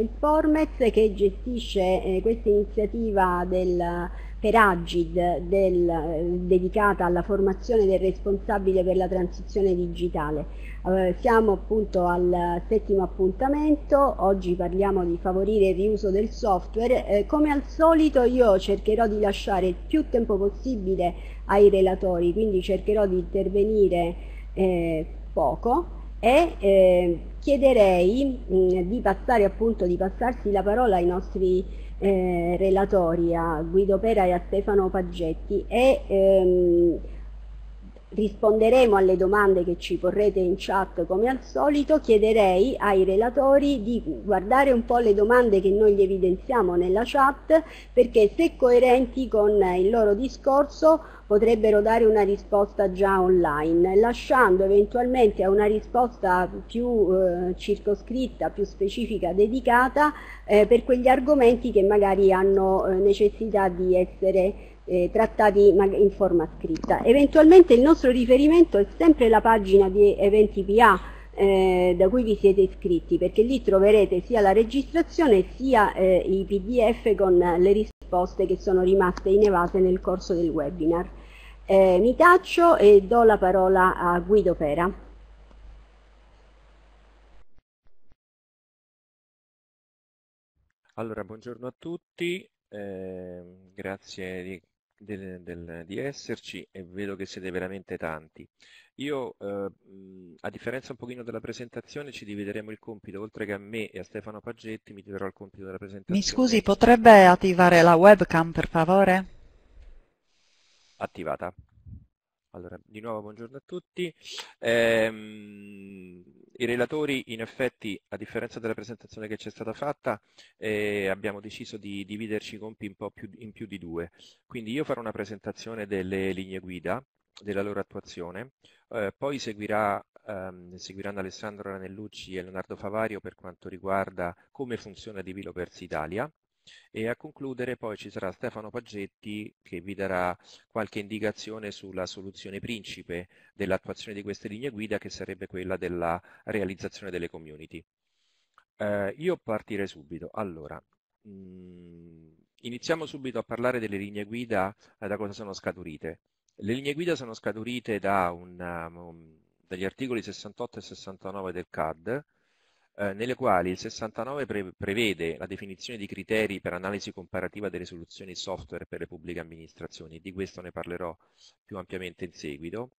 Il Formez che gestisce eh, questa iniziativa del, per Agid del, eh, dedicata alla formazione del responsabile per la transizione digitale. Eh, siamo appunto al settimo appuntamento, oggi parliamo di favorire il riuso del software. Eh, come al solito io cercherò di lasciare il più tempo possibile ai relatori, quindi cercherò di intervenire eh, poco e eh, chiederei mh, mm, di passare appunto di passarsi la parola ai nostri eh, relatori a Guido Pera e a Stefano Paggetti e ehm, risponderemo alle domande che ci porrete in chat come al solito, chiederei ai relatori di guardare un po' le domande che noi gli evidenziamo nella chat perché se coerenti con il loro discorso potrebbero dare una risposta già online, lasciando eventualmente a una risposta più eh, circoscritta, più specifica, dedicata eh, per quegli argomenti che magari hanno eh, necessità di essere eh, trattati in forma scritta. Eventualmente il nostro riferimento è sempre la pagina di eventi PA eh, da cui vi siete iscritti, perché lì troverete sia la registrazione sia eh, i pdf con le risposte che sono rimaste inevase nel corso del webinar. Eh, mi taccio e do la parola a Guido Pera. Allora, buongiorno a tutti, eh, grazie di del, del, di esserci e vedo che siete veramente tanti. Io, eh, a differenza un pochino della presentazione, ci divideremo il compito, oltre che a me e a Stefano Paggetti, mi darò il compito della presentazione. Mi scusi, potrebbe attivare la webcam, per favore? Attivata. Allora, di nuovo buongiorno a tutti. Ehm, I relatori, in effetti, a differenza della presentazione che ci è stata fatta, eh, abbiamo deciso di dividerci i compiti in, in più di due. Quindi io farò una presentazione delle linee guida, della loro attuazione, eh, poi seguirà ehm, seguiranno Alessandro Ranellucci e Leonardo Favario per quanto riguarda come funziona Developers Italia e a concludere poi ci sarà Stefano Paggetti che vi darà qualche indicazione sulla soluzione principe dell'attuazione di queste linee guida che sarebbe quella della realizzazione delle community. Eh, io partirei subito. Allora, mh, mm, iniziamo subito a parlare delle linee guida eh, da cosa sono scaturite. Le linee guida sono scaturite da un, um, mm, dagli articoli 68 e 69 del CAD, eh, nelle quali il 69 pre- prevede la definizione di criteri per analisi comparativa delle soluzioni software per le pubbliche amministrazioni, di questo ne parlerò più ampiamente in seguito,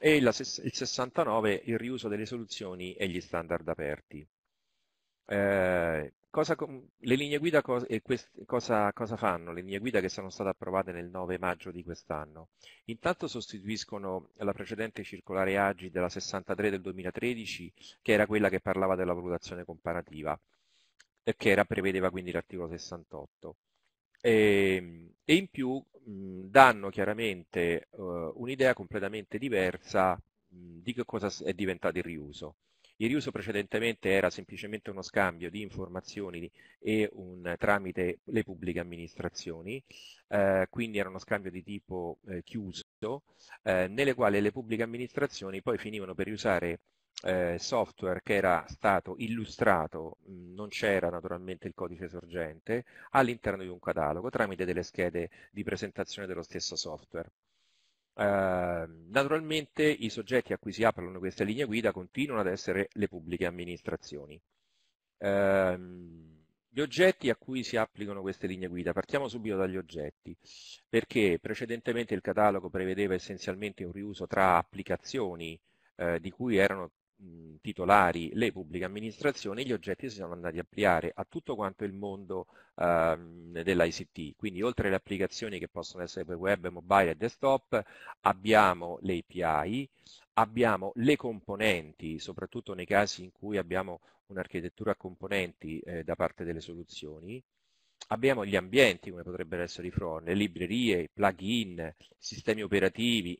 e il, il 69 il riuso delle soluzioni e gli standard aperti. Eh, cosa, le linee guida cosa, cosa, cosa, fanno? Le linee guida che sono state approvate nel 9 maggio di quest'anno. Intanto sostituiscono la precedente circolare AGI della 63 del 2013, che era quella che parlava della valutazione comparativa, e che era, prevedeva quindi l'articolo 68. E, ehm, e, in più mh, danno chiaramente uh, un'idea completamente diversa mh, di che cosa è diventato il riuso. Il riuso precedentemente era semplicemente uno scambio di informazioni e un, tramite le pubbliche amministrazioni, eh, quindi era uno scambio di tipo eh, chiuso, eh, nelle quali le pubbliche amministrazioni poi finivano per riusare eh, software che era stato illustrato, non c'era naturalmente il codice sorgente, all'interno di un catalogo tramite delle schede di presentazione dello stesso software. Ehm, naturalmente i soggetti a cui si aprono queste linee guida continuano ad essere le pubbliche amministrazioni. Ehm, gli oggetti a cui si applicano queste linee guida, partiamo subito dagli oggetti, perché precedentemente il catalogo prevedeva essenzialmente un riuso tra applicazioni eh, di cui erano titolari le pubbliche amministrazioni, gli oggetti si sono andati a ampliare a tutto quanto il mondo eh, dell'ICT. Quindi oltre alle applicazioni che possono essere per web, mobile e desktop, abbiamo le API, abbiamo le componenti, soprattutto nei casi in cui abbiamo un'architettura a componenti eh, da parte delle soluzioni, abbiamo gli ambienti come potrebbero essere i front, le librerie, i plugin, sistemi operativi,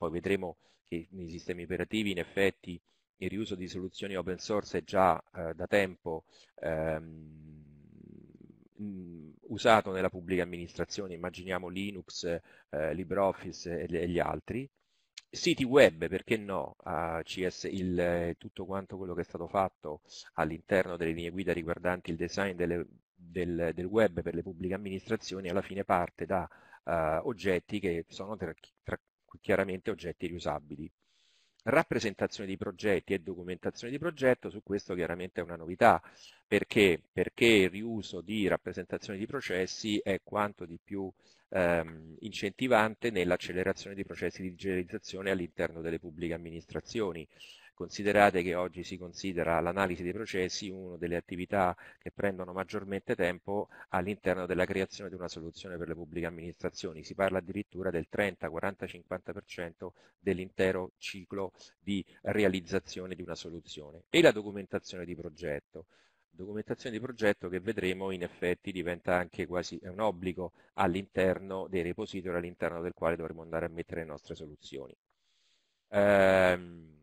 poi vedremo che nei sistemi operativi in effetti il riuso di soluzioni open source è già eh, da tempo ehm, usato nella pubblica amministrazione, immaginiamo Linux, eh, LibreOffice e, e, gli altri. Siti web, perché no? Uh, CS, il, eh, tutto quanto quello che è stato fatto all'interno delle linee guida riguardanti il design delle, del, del, web per le pubbliche amministrazioni alla fine parte da uh, oggetti che sono tra, tra, chiaramente oggetti riusabili. Rappresentazione di progetti e documentazione di progetto, su questo chiaramente è una novità, perché? perché il riuso di rappresentazione di processi è quanto di più ehm, incentivante nell'accelerazione dei processi di digitalizzazione all'interno delle pubbliche amministrazioni. Considerate che oggi si considera l'analisi dei processi una delle attività che prendono maggiormente tempo all'interno della creazione di una soluzione per le pubbliche amministrazioni. Si parla addirittura del 30, 40, 50% dell'intero ciclo di realizzazione di una soluzione. E la documentazione di progetto documentazione di progetto che vedremo in effetti diventa anche quasi un obbligo all'interno dei repository all'interno del quale dovremo andare a mettere le nostre soluzioni. Ehm,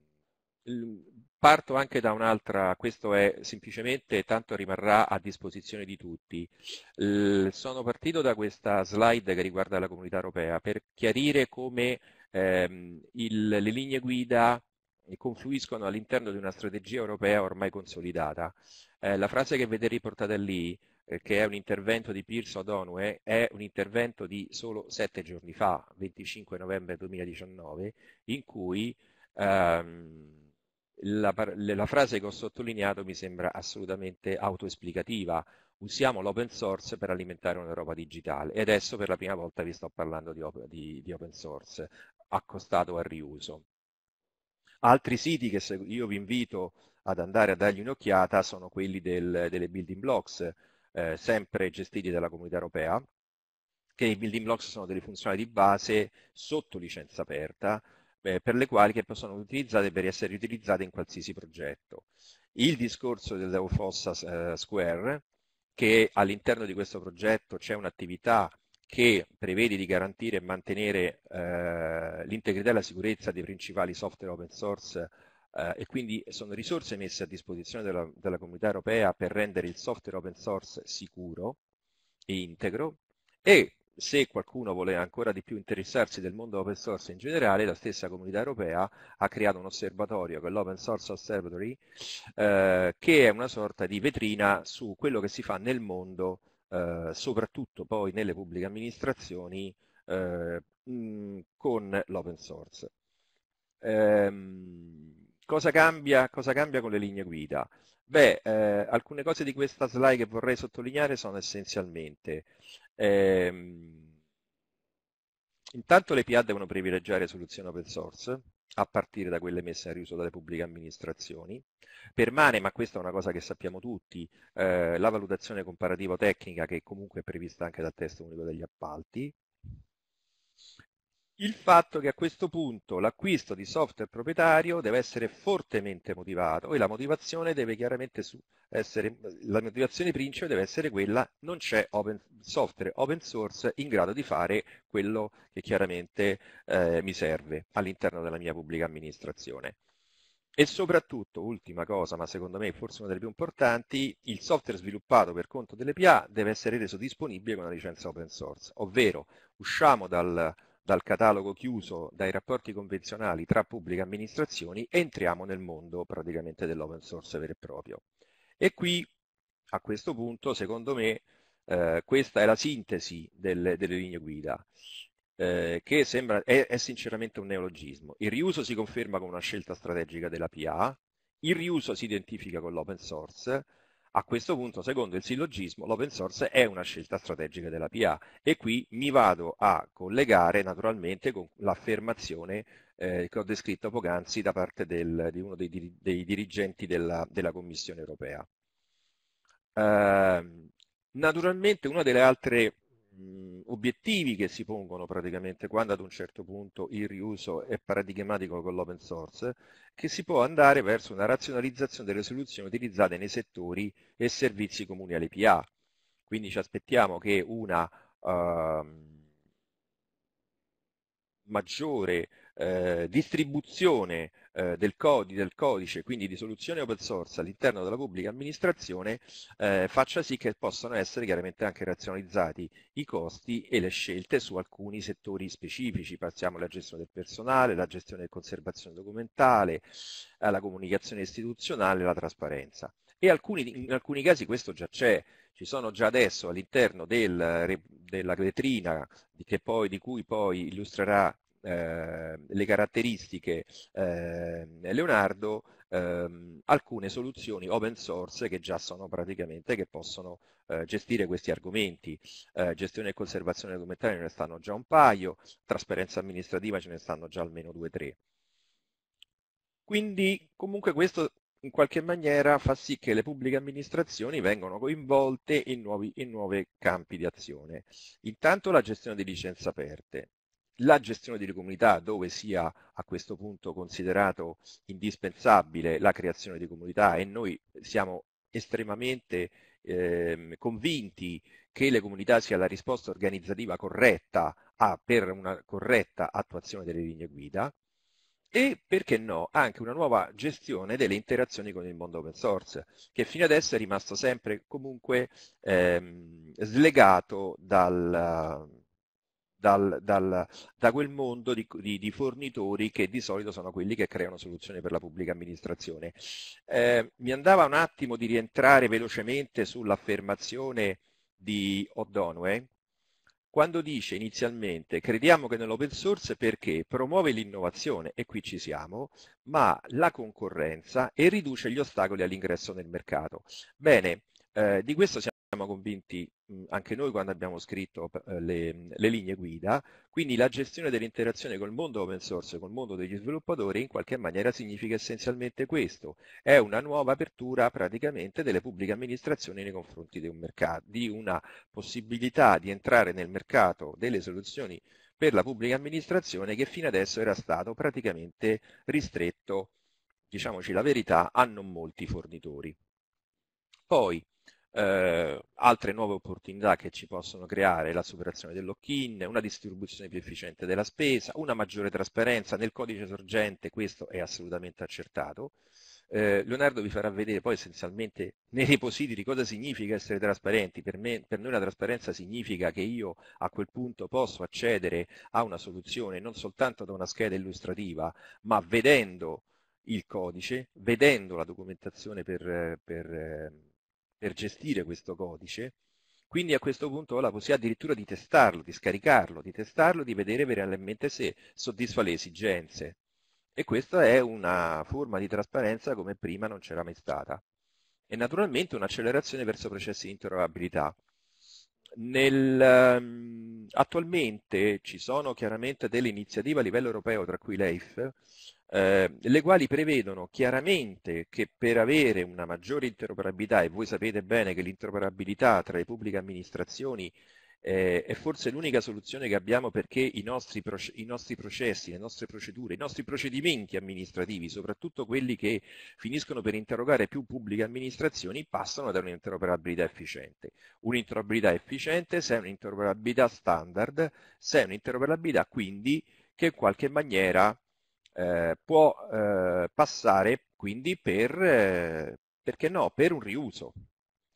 Parto anche da un'altra, questo è semplicemente, tanto rimarrà a disposizione di tutti. Eh, sono partito da questa slide che riguarda la comunità europea per chiarire come ehm, il, le linee guida confluiscono all'interno di una strategia europea ormai consolidata. Eh, la frase che vedete riportata lì, eh, che è un intervento di Pierce O'Donoghue, è un intervento di solo sette giorni fa, 25 novembre 2019, in cui ehm, la, la frase che ho sottolineato mi sembra assolutamente autoesplicativa. Usiamo l'open source per alimentare un'Europa digitale e adesso per la prima volta vi sto parlando di, op di, di open source accostato al riuso. Altri siti che io vi invito ad andare a dargli un'occhiata sono quelli del, delle building blocks, eh, sempre gestiti dalla comunità europea, che i building blocks sono delle funzionali di base sotto licenza aperta, eh, per le quali che possono utilizzate per essere utilizzate in qualsiasi progetto. Il discorso dell'Eufossa Fossa eh, Square, che all'interno di questo progetto c'è un'attività che prevede di garantire e mantenere eh, l'integrità e la sicurezza dei principali software open source eh, e quindi sono risorse messe a disposizione della, della, comunità europea per rendere il software open source sicuro e integro e se qualcuno vuole ancora di più interessarsi del mondo open source in generale, la stessa comunità europea ha creato un osservatorio, che è l'Open Source Observatory, eh, che è una sorta di vetrina su quello che si fa nel mondo, eh, soprattutto poi nelle pubbliche amministrazioni, eh, mh, con l'open source. Ehm, cosa cambia, cosa, cambia, con le linee guida? Beh, eh, alcune cose di questa slide che vorrei sottolineare sono essenzialmente Ehm, intanto le PA devono privilegiare soluzioni open source, a partire da quelle messe a riuso dalle pubbliche amministrazioni. Permane, ma questa è una cosa che sappiamo tutti, eh, la valutazione comparativa tecnica che comunque è prevista anche dal testo unico degli appalti il fatto che a questo punto l'acquisto di software proprietario deve essere fortemente motivato e la motivazione deve chiaramente essere, la motivazione principe deve essere quella non c'è software open source in grado di fare quello che chiaramente eh, mi serve all'interno della mia pubblica amministrazione. E soprattutto, ultima cosa, ma secondo me forse una delle più importanti, il software sviluppato per conto delle PA deve essere reso disponibile con una licenza open source, ovvero usciamo dal dal catalogo chiuso, dai rapporti convenzionali tra pubbliche amministrazioni, entriamo nel mondo praticamente dell'open source vero e proprio. E qui, a questo punto, secondo me, eh, questa è la sintesi delle, delle linee guida, eh, che sembra, è, è sinceramente un neologismo. Il riuso si conferma come una scelta strategica della PA, il riuso si identifica con l'open source, a questo punto, secondo il sillogismo, l'open source è una scelta strategica della PA e qui mi vado a collegare naturalmente con l'affermazione eh, che ho descritto poc'anzi da parte del, di uno dei, dei dirigenti della, della, Commissione europea. Eh, naturalmente una delle altre mh, obiettivi che si pongono praticamente quando ad un certo punto il riuso è paradigmatico con l'open source, che si può andare verso una razionalizzazione delle soluzioni utilizzate nei settori e servizi comuni alle PA. Quindi ci aspettiamo che una uh, maggiore eh, distribuzione eh, del, codi, del, codice, quindi di soluzioni open source all'interno della pubblica amministrazione eh, faccia sì che possano essere chiaramente anche razionalizzati i costi e le scelte su alcuni settori specifici, passiamo alla gestione del personale, alla gestione e conservazione documentale, alla comunicazione istituzionale, alla trasparenza. E alcuni, in alcuni casi questo già c'è, ci sono già adesso all'interno del, eh, della vetrina di, poi, di, cui poi illustrerà eh, le caratteristiche eh, Leonardo ehm, alcune soluzioni open source che già sono praticamente che possono eh, gestire questi argomenti. Eh, gestione e conservazione documentaria ne, ne stanno già un paio, trasparenza amministrativa ce ne stanno già almeno due o tre. Quindi comunque questo in qualche maniera fa sì che le pubbliche amministrazioni vengano coinvolte in, nuovi, in nuovi campi di azione. Intanto la gestione di licenze aperte, la gestione delle comunità dove sia a questo punto considerato indispensabile la creazione di comunità e noi siamo estremamente eh, convinti che le comunità sia la risposta organizzativa corretta a, per una corretta attuazione delle linee guida e perché no anche una nuova gestione delle interazioni con il mondo open source che fino adesso è rimasto sempre comunque ehm, slegato dal, dal, dal, da quel mondo di, di, di, fornitori che di solito sono quelli che creano soluzioni per la pubblica amministrazione. Eh, mi andava un attimo di rientrare velocemente sull'affermazione di O'Donoghue eh. quando dice inizialmente crediamo che nell'open source perché promuove l'innovazione, e qui ci siamo, ma la concorrenza e riduce gli ostacoli all'ingresso nel mercato. Bene, eh, di questo siamo siamo convinti anche noi quando abbiamo scritto eh, le, le, linee guida, quindi la gestione dell'interazione col mondo open source, col mondo degli sviluppatori, in qualche maniera significa essenzialmente questo, è una nuova apertura praticamente delle pubbliche amministrazioni nei confronti di, un mercato, di una possibilità di entrare nel mercato delle soluzioni per la pubblica amministrazione che fino adesso era stato praticamente ristretto, diciamoci la verità, a non molti fornitori. Poi, eh, altre nuove opportunità che ci possono creare la superazione del lock-in, una distribuzione più efficiente della spesa, una maggiore trasparenza nel codice sorgente, questo è assolutamente accertato. Eh, Leonardo vi farà vedere poi essenzialmente nei repository cosa significa essere trasparenti. Per, me, per, noi la trasparenza significa che io a quel punto posso accedere a una soluzione non soltanto da una scheda illustrativa, ma vedendo il codice, vedendo la documentazione per, per eh, per gestire questo codice, quindi a questo punto ho la possibilità addirittura di testarlo, di scaricarlo, di testarlo, di vedere veramente se soddisfa le esigenze. E questa è una forma di trasparenza come prima non c'era mai stata. E naturalmente un'accelerazione verso processi di interoperabilità. Nel, ehm, attualmente ci sono chiaramente delle iniziative a livello europeo, tra cui l'EIF, eh, le quali prevedono chiaramente che per avere una maggiore interoperabilità, e voi sapete bene che l'interoperabilità tra le pubbliche amministrazioni eh, è forse l'unica soluzione che abbiamo perché i nostri, i nostri, processi, le nostre procedure, i nostri procedimenti amministrativi, soprattutto quelli che finiscono per interrogare più pubbliche amministrazioni, passano da un'interoperabilità efficiente. Un'interoperabilità efficiente se è un'interoperabilità standard, se è un'interoperabilità quindi che in qualche maniera eh, può eh, passare quindi per, eh, perché no, per un riuso.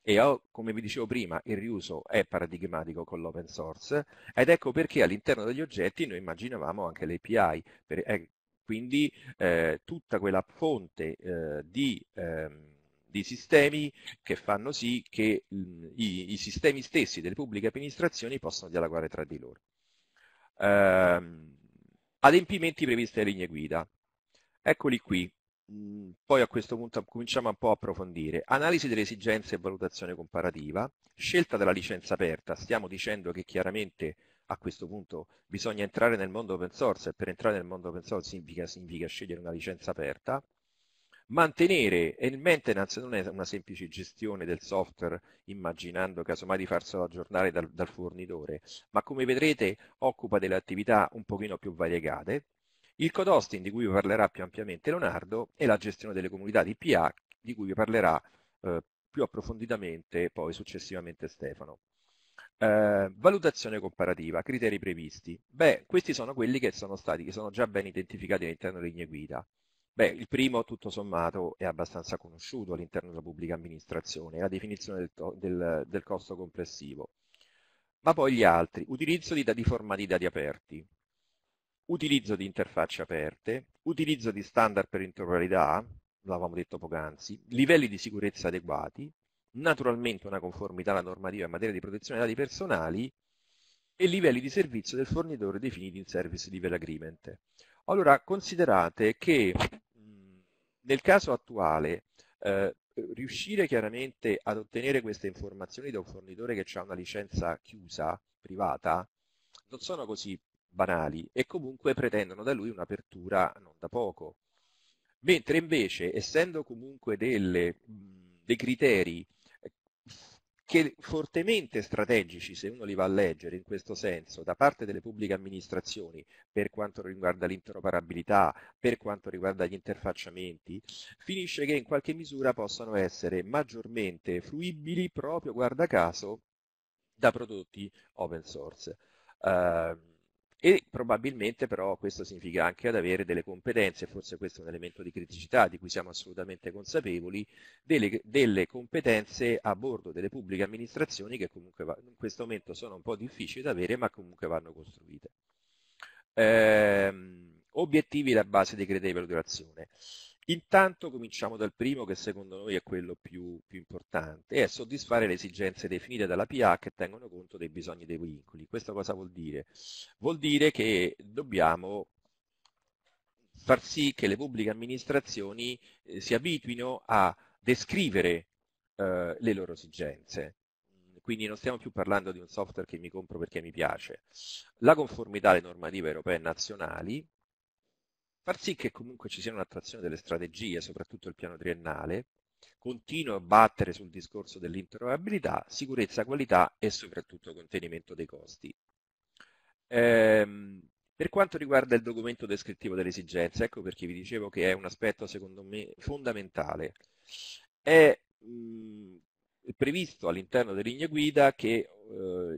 E ho, come vi dicevo prima, il riuso è paradigmatico con l'open source ed ecco perché all'interno degli oggetti noi immaginavamo anche l'API. API, per, eh, quindi tutta quella fonte di... Ehm, di sistemi che fanno sì che mh, mm, i, i, sistemi stessi delle pubbliche amministrazioni possano dialogare tra di loro. Ehm, Adempimenti previsti alle linee guida. Eccoli qui. Mm, poi a questo punto cominciamo un po' a approfondire. Analisi delle esigenze e valutazione comparativa, scelta della licenza aperta. Stiamo dicendo che chiaramente a questo punto bisogna entrare nel mondo open source e per entrare nel mondo open source significa, significa scegliere una licenza aperta mantenere e il maintenance non è una semplice gestione del software immaginando casomai di farselo aggiornare dal, dal fornitore, ma come vedrete occupa delle attività un pochino più variegate. Il code hosting di cui vi parlerà più ampiamente Leonardo e la gestione delle comunità di PA di cui vi parlerà eh, più approfonditamente poi successivamente Stefano. Eh, valutazione comparativa, criteri previsti. Beh, questi sono quelli che sono stati, che sono già ben identificati all'interno delle linee guida. Beh, il primo, tutto sommato, è abbastanza conosciuto all'interno della pubblica amministrazione, la definizione del, del, del costo complessivo. Ma poi gli altri, utilizzo di dati formati dati aperti, utilizzo di interfacce aperte, utilizzo di standard per interoperabilità, l'avevamo detto poc'anzi, livelli di sicurezza adeguati, naturalmente una conformità alla normativa in materia di protezione dei dati personali e livelli di servizio del fornitore definiti in Service Level Agreement. Allora, considerate che mhmm, nel caso attuale eh, riuscire chiaramente ad ottenere queste informazioni da un fornitore che ha una licenza chiusa, privata, non sono così banali e comunque pretendono da lui un'apertura non da poco. Mentre invece, essendo comunque delle, mhmm, dei criteri che fortemente strategici, se uno li va a leggere in questo senso, da parte delle pubbliche amministrazioni per quanto riguarda l'interoperabilità, per quanto riguarda gli interfacciamenti, finisce che in qualche misura possano essere maggiormente fruibili proprio, guarda caso, da prodotti open source. Uh, e probabilmente però questo significa anche ad avere delle competenze, forse questo è un elemento di criticità di cui siamo assolutamente consapevoli, delle, delle competenze a bordo delle pubbliche amministrazioni che comunque va, in questo momento sono un po' difficili da avere ma comunque vanno costruite. Eh, obiettivi da base di credibile durazione. Intanto cominciamo dal primo che secondo noi è quello più, più importante, è soddisfare le esigenze definite dalla PA che tengono conto dei bisogni dei vincoli. Questo cosa vuol dire? Vuol dire che dobbiamo far sì che le pubbliche amministrazioni eh, si abituino a descrivere eh, le loro esigenze. Quindi non stiamo più parlando di un software che mi compro perché mi piace. La conformità alle normative europee e nazionali, far sì che comunque ci sia un'attrazione delle strategie, soprattutto il piano triennale, continuo a battere sul discorso dell'interoperabilità, sicurezza, qualità e soprattutto contenimento dei costi. Ehm, per quanto riguarda il documento descrittivo delle esigenze, ecco perché vi dicevo che è un aspetto secondo me fondamentale. È mh, previsto all'interno delle linee guida che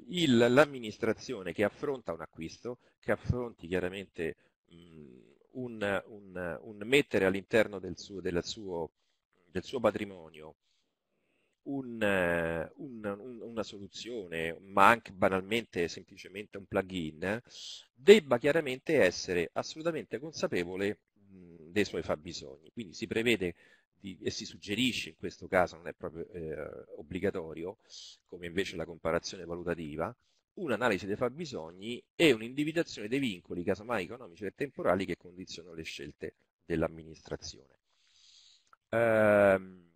eh, l'amministrazione che affronta un acquisto, che affronti chiaramente mh, un, un, un mettere all'interno del suo, del suo, del suo patrimonio un, una soluzione, ma anche banalmente semplicemente un plugin, debba chiaramente essere assolutamente consapevole dei suoi fabbisogni. Quindi si prevede di, e si suggerisce, in questo caso non è proprio eh, obbligatorio, come invece la comparazione valutativa, un'analisi dei fabbisogni e un'individuazione dei vincoli, casomai economici e temporali, che condizionano le scelte dell'amministrazione. Ehm,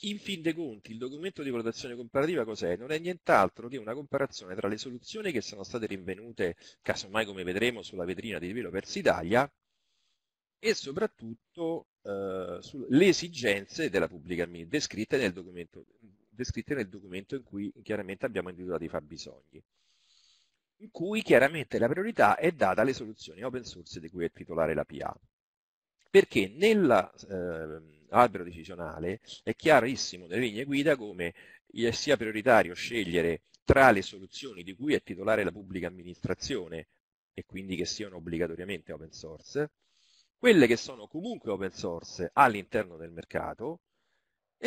in fin dei conti, il documento di valutazione comparativa cos'è? Non è nient'altro che una comparazione tra le soluzioni che sono state rinvenute, casomai come vedremo sulla vetrina di Developers Italia, e soprattutto eh, sulle esigenze della pubblica amministrazione descritte nel documento descritte nel documento in cui chiaramente abbiamo individuato i fabbisogni, in cui chiaramente la priorità è data alle soluzioni open source di cui è titolare la PA. Perché nell'albero eh, decisionale è chiarissimo nelle linee guida come sia prioritario scegliere tra le soluzioni di cui è titolare la pubblica amministrazione e quindi che siano obbligatoriamente open source, quelle che sono comunque open source all'interno del mercato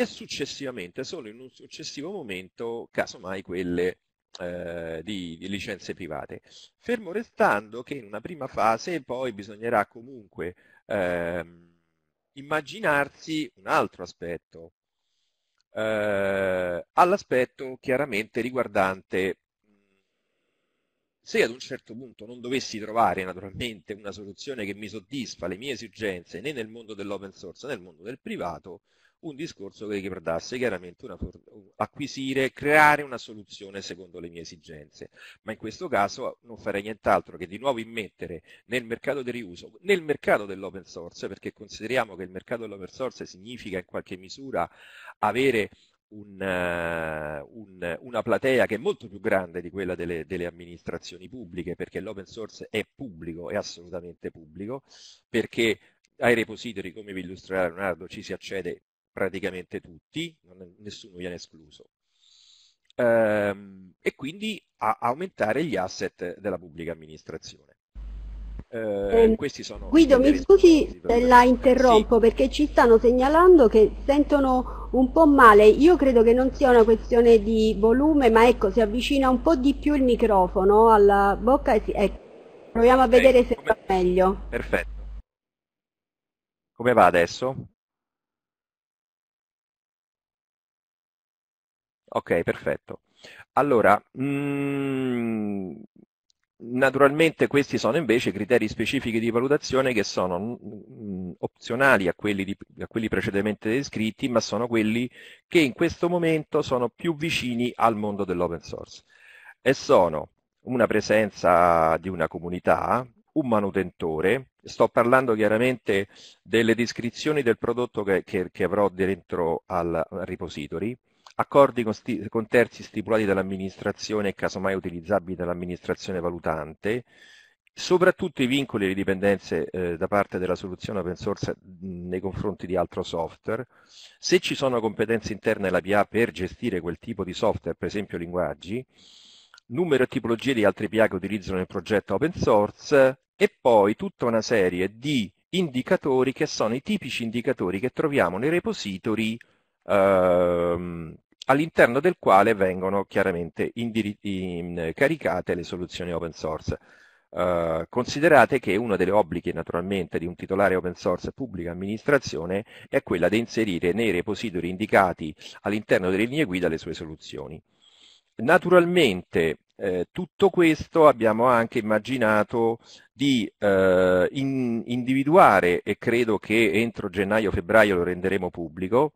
e successivamente, solo in un successivo momento, casomai quelle eh, di, di, licenze private. Fermo restando che in una prima fase poi bisognerà comunque eh, immaginarsi un altro aspetto, eh, all'aspetto chiaramente riguardante se ad un certo punto non dovessi trovare naturalmente una soluzione che mi soddisfa le mie esigenze né nel mondo dell'open source né nel mondo del privato, un discorso che riguardasse chiaramente una, acquisire, creare una soluzione secondo le mie esigenze, ma in questo caso non farei nient'altro che di nuovo immettere nel mercato del riuso, nel mercato dell'open source, perché consideriamo che il mercato dell'open source significa in qualche misura avere un, eh, un, una platea che è molto più grande di quella delle, delle amministrazioni pubbliche, perché l'open source è pubblico, è assolutamente pubblico, perché ai repository, come vi illustrerà Leonardo, ci si accede praticamente tutti, nessuno viene escluso, ehm, e quindi a aumentare gli asset della pubblica amministrazione. Eh, Guido, mi scusi se la interrompo sì. perché ci stanno segnalando che sentono un po' male. Io credo che non sia una questione di volume, ma ecco, si avvicina un po' di più il microfono alla bocca e si... ecco. proviamo a vedere se va meglio. Perfetto. Come va adesso? Ok, perfetto. Allora, mh, mm, naturalmente questi sono invece criteri specifici di valutazione che sono mh, mm, mm, opzionali a quelli, di, a quelli precedentemente descritti, ma sono quelli che in questo momento sono più vicini al mondo dell'open source. E sono una presenza di una comunità, un manutentore, sto parlando chiaramente delle descrizioni del prodotto che, che, che avrò dentro al repository, accordi con, sti- con terzi stipulati dall'amministrazione e casomai utilizzabili dall'amministrazione valutante, soprattutto i vincoli e le dipendenze eh, da parte della soluzione open source nei confronti di altro software, se ci sono competenze interne alla per gestire quel tipo di software, per esempio linguaggi, numero e tipologie di altri PA che utilizzano il progetto open source e poi tutta una serie di indicatori che sono i tipici indicatori che troviamo nei repository ehm, all'interno del quale vengono chiaramente in, caricate le soluzioni open source. Uh, considerate che una delle obblighi naturalmente di un titolare open source pubblica amministrazione è quella di inserire nei repository indicati all'interno delle linee guida le sue soluzioni. Naturalmente eh, tutto questo abbiamo anche immaginato di eh, in, individuare e credo che entro gennaio-febbraio lo renderemo pubblico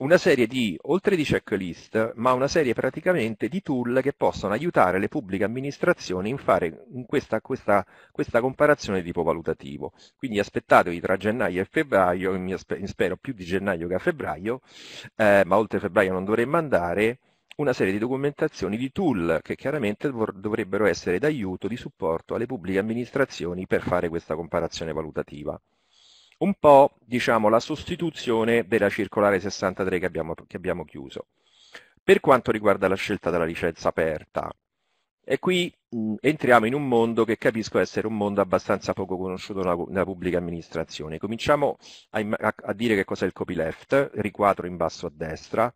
una serie di, oltre di checklist, ma una serie praticamente di tool che possono aiutare le pubbliche amministrazioni in fare questa, questa, questa, comparazione di tipo valutativo. Quindi aspettatevi tra gennaio e febbraio, mi spero più di gennaio che a febbraio, eh, ma oltre febbraio non dovremmo andare, una serie di documentazioni, di tool che chiaramente dovrebbero essere d'aiuto, di supporto alle pubbliche amministrazioni per fare questa comparazione valutativa un po' diciamo, la sostituzione della circolare 63 che abbiamo, che abbiamo chiuso. Per quanto riguarda la scelta della licenza aperta, e qui mh, mm, entriamo in un mondo che capisco essere un mondo abbastanza poco conosciuto nella, nella pubblica amministrazione. Cominciamo a, a, a, dire che cos'è il copyleft, riquadro in basso a destra,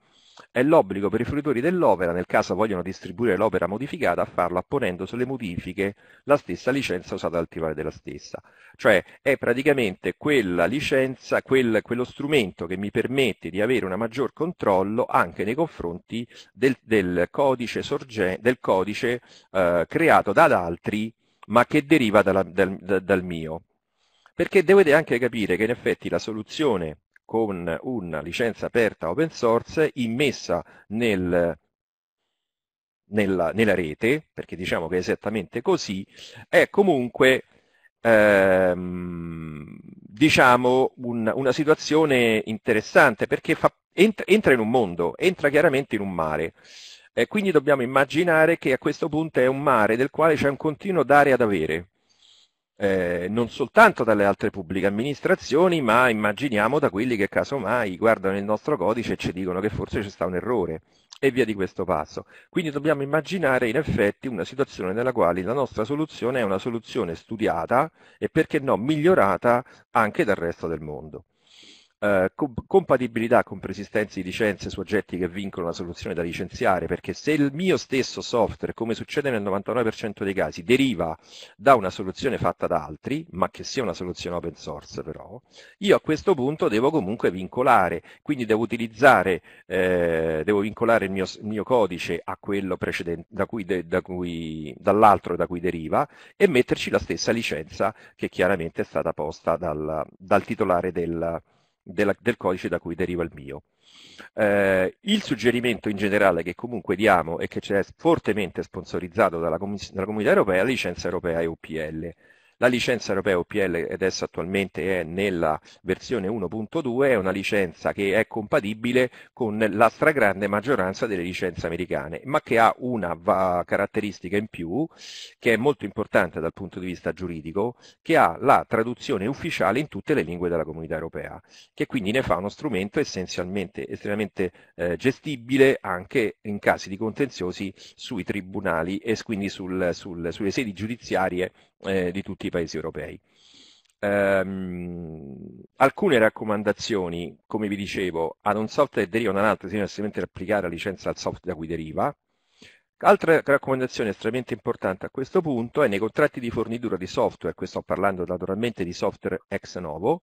è l'obbligo per i fruitori dell'opera, nel caso vogliono distribuire l'opera modificata, a farlo apponendo sulle modifiche la stessa licenza usata dal titolare della stessa. Cioè è praticamente quella licenza, quel, quello strumento che mi permette di avere un maggior controllo anche nei confronti del, del codice, sorge, del codice eh, creato da altri ma che deriva dalla, dal, dal mio. Perché dovete anche capire che in effetti la soluzione con una licenza aperta open source immessa nel, nella, nella, rete, perché diciamo che è esattamente così, è comunque ehm, diciamo un, una situazione interessante perché fa, entra, entra, in un mondo, entra chiaramente in un mare. Eh, quindi dobbiamo immaginare che a questo punto è un mare del quale c'è un continuo dare ad avere, eh, non soltanto dalle altre pubbliche amministrazioni, ma immaginiamo da quelli che casomai guardano il nostro codice e ci dicono che forse c'è stato un errore e via di questo passo. Quindi dobbiamo immaginare in effetti una situazione nella quale la nostra soluzione è una soluzione studiata e perché no migliorata anche dal resto del mondo eh, comp- compatibilità con persistenze di licenze su oggetti che vincono la soluzione da licenziare, perché se il mio stesso software, come succede nel 99% dei casi, deriva da una soluzione fatta da altri, ma che sia una soluzione open source però, io a questo punto devo comunque vincolare, quindi devo utilizzare, eh, devo vincolare il mio, il mio, codice a quello precedente, da cui de- da cui, dall'altro da cui deriva, e metterci la stessa licenza che chiaramente è stata posta dal, dal titolare del, della, del codice da cui deriva il mio. Eh, il suggerimento in generale che comunque diamo e che c'è fortemente sponsorizzato dalla, dalla Comunità Europea è la licenza europea EUPL la licenza europea OPL adesso attualmente è nella versione 1.2, è una licenza che è compatibile con la stragrande maggioranza delle licenze americane, ma che ha una caratteristica in più che è molto importante dal punto di vista giuridico, che ha la traduzione ufficiale in tutte le lingue della comunità europea, che quindi ne fa uno strumento essenzialmente estremamente eh, gestibile anche in casi di contenziosi sui tribunali e quindi sul, sul, sulle sedi giudiziarie eh, di tutti i paesi europei. Um, alcune raccomandazioni, come vi dicevo, ad un software derivano dall'altro, bisogna semplicemente applicare la licenza al software da cui deriva. Altra raccomandazione estremamente importante a questo punto è nei contratti di fornitura di software, qui sto parlando naturalmente di software ex novo,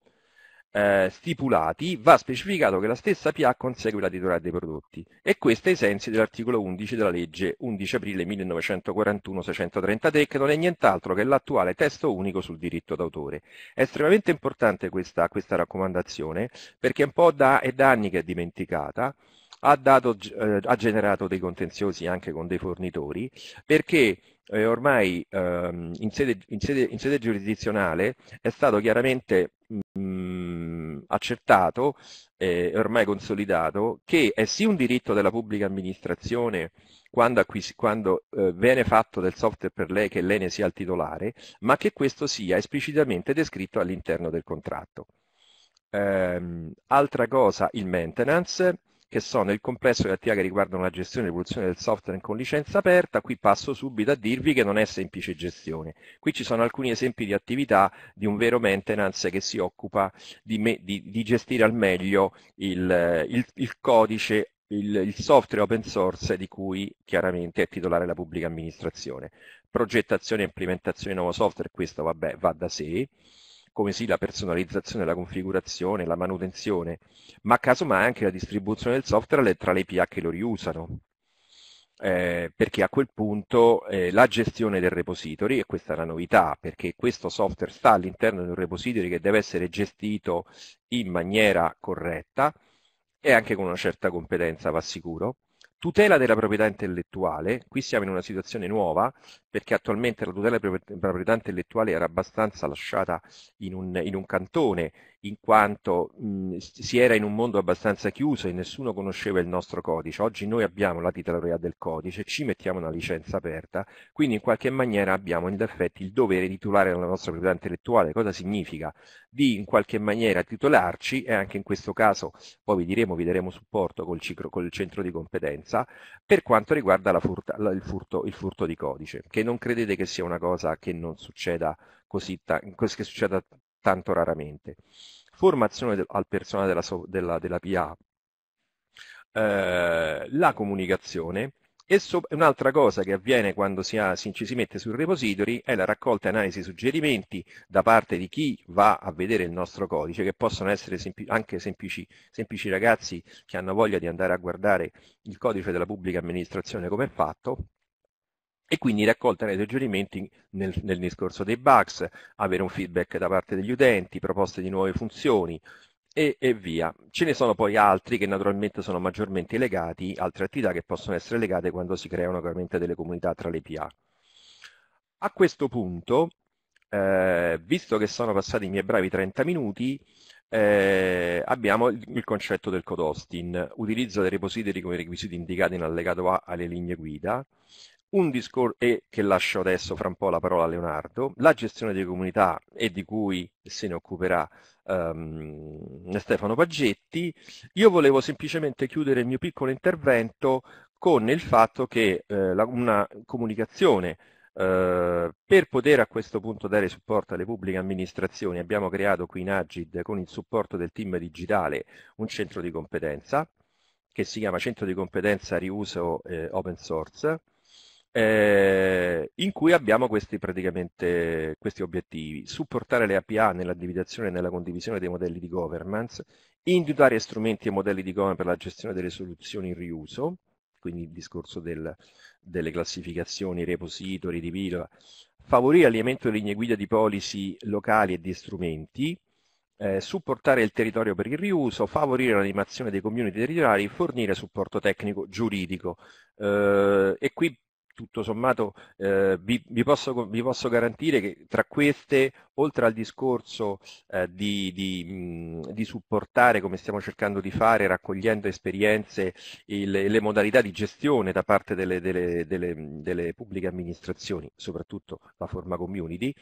eh, stipulati, va specificato che la stessa PA consegue la titolare dei prodotti e questo ai sensi dell'articolo 11 della legge 11 aprile 1941 633 che non è nient'altro che l'attuale testo unico sul diritto d'autore. È estremamente importante questa, questa raccomandazione perché è un po' da, è da anni che è dimenticata ha, dato, eh, ha, generato dei contenziosi anche con dei fornitori perché eh, ormai ehm, in, sede, in, sede, in, sede, giurisdizionale è stato chiaramente mh, mm, accettato e eh, ormai consolidato che è sì un diritto della pubblica amministrazione quando, acquis- quando eh, viene fatto del software per lei che lei ne sia il titolare, ma che questo sia esplicitamente descritto all'interno del contratto. Ehm, altra cosa, il maintenance che sono il complesso delle attività che riguardano la gestione e l'evoluzione del software con licenza aperta, qui passo subito a dirvi che non è semplice gestione. Qui ci sono alcuni esempi di attività di un vero maintenance che si occupa di, me, di, di gestire al meglio il, il, il codice il, il, software open source di cui chiaramente è titolare la pubblica amministrazione. Progettazione e implementazione di nuovo software, questo vabbè, va da sé come sì la personalizzazione, la configurazione, la manutenzione, ma casomai anche la distribuzione del software tra le PA che lo riusano. Eh, perché a quel punto eh, la gestione del repository, e questa è la novità, perché questo software sta all'interno di un repository che deve essere gestito in maniera corretta e anche con una certa competenza, va sicuro, Tutela della proprietà intellettuale, qui siamo in una situazione nuova perché attualmente la tutela della proprietà intellettuale era abbastanza lasciata in un, in un cantone in quanto mh, mhmm, si era in un mondo abbastanza chiuso e nessuno conosceva il nostro codice. Oggi noi abbiamo la titolarità del codice, ci mettiamo una licenza aperta, quindi in qualche maniera abbiamo in effetti il dovere di titolare la nostra proprietà intellettuale. Cosa significa? Di in qualche maniera titolarci e anche in questo caso, poi vi diremo, vi daremo supporto col, ciclo, col centro di competenza, per quanto riguarda la furta, la, il, furto, il furto di codice, che non credete che sia una cosa che non succeda così, che succeda tanto raramente. Formazione del, al personale della, della, della PA, eh, la comunicazione e so, un'altra cosa che avviene quando si ha, si, ci si mette sul repository è la raccolta analisi suggerimenti da parte di chi va a vedere il nostro codice, che possono essere sempi, anche semplici, semplici ragazzi che hanno voglia di andare a guardare il codice della pubblica amministrazione come è fatto, e quindi raccolta dei suggerimenti nel, nel, discorso dei bugs, avere un feedback da parte degli utenti, proposte di nuove funzioni e, e, via. Ce ne sono poi altri che naturalmente sono maggiormente legati, altre attività che possono essere legate quando si creano chiaramente delle comunità tra le PA. A questo punto, eh, visto che sono passati i miei bravi 30 minuti, eh, abbiamo il, il, concetto del code hosting, utilizzo dei repository come requisiti indicati in allegato A alle linee guida, un discorso e che lascio adesso fra un po' la parola a Leonardo, la gestione delle comunità e di cui se ne occuperà um, Stefano Paggetti, io volevo semplicemente chiudere il mio piccolo intervento con il fatto che eh, la, una comunicazione Uh, per poter a questo punto dare supporto alle pubbliche amministrazioni abbiamo creato qui in Agid con il supporto del team digitale un centro di competenza che si chiama Centro di competenza riuso eh, open source eh, in cui abbiamo questi, questi obiettivi, supportare le APA nella divulgazione e nella condivisione dei modelli di governance, individuare strumenti e modelli di governance per la gestione delle soluzioni in riuso, quindi il discorso del, delle classificazioni, repository, di pila, favorire l'allineamento delle linee guida di policy locali e di strumenti, eh, supportare il territorio per il riuso, favorire l'animazione dei community territoriali, fornire supporto tecnico giuridico. Eh, e qui tutto sommato eh, vi, vi, posso, vi, posso, garantire che tra queste, oltre al discorso eh, di, di, mh, di, supportare, come stiamo cercando di fare, raccogliendo esperienze, il, le modalità di gestione da parte delle, delle, delle, delle pubbliche amministrazioni, soprattutto la forma community,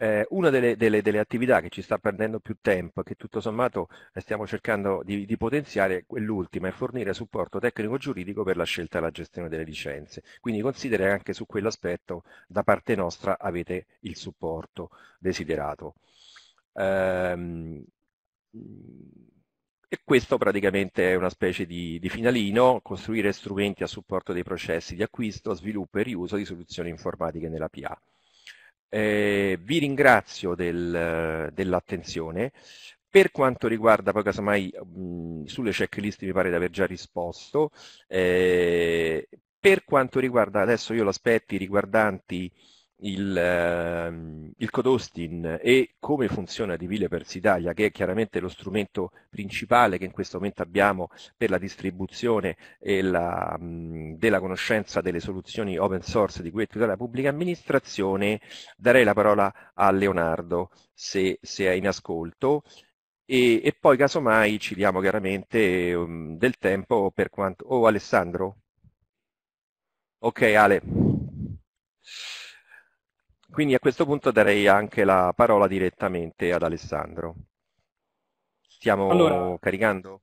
eh, una delle, delle, delle, attività che ci sta perdendo più tempo e che tutto sommato eh, stiamo cercando di, di potenziare è l'ultima, è fornire supporto tecnico-giuridico per la scelta e la gestione delle licenze. Quindi considera anche su quell'aspetto da parte nostra avete il supporto desiderato. Ehm, e questo praticamente è una specie di, di, finalino, costruire strumenti a supporto dei processi di acquisto, sviluppo e riuso di soluzioni informatiche nella PA. Eh, vi ringrazio del, dell'attenzione. Per quanto riguarda poi casomai mh, sulle checklist mi pare di aver già risposto. Eh, per quanto riguarda adesso io gli aspetti riguardanti il, eh, il Codostin e come funziona Developers Italia, che è chiaramente lo strumento principale che in questo momento abbiamo per la distribuzione la, mh, della conoscenza delle soluzioni open source di cui è tutta la pubblica amministrazione, darei la parola a Leonardo se, se è in ascolto. E, e, poi casomai ci diamo chiaramente um, del tempo per quanto... Oh Alessandro? Ok Ale. Quindi a questo punto darei anche la parola direttamente ad Alessandro. Stiamo allora, caricando?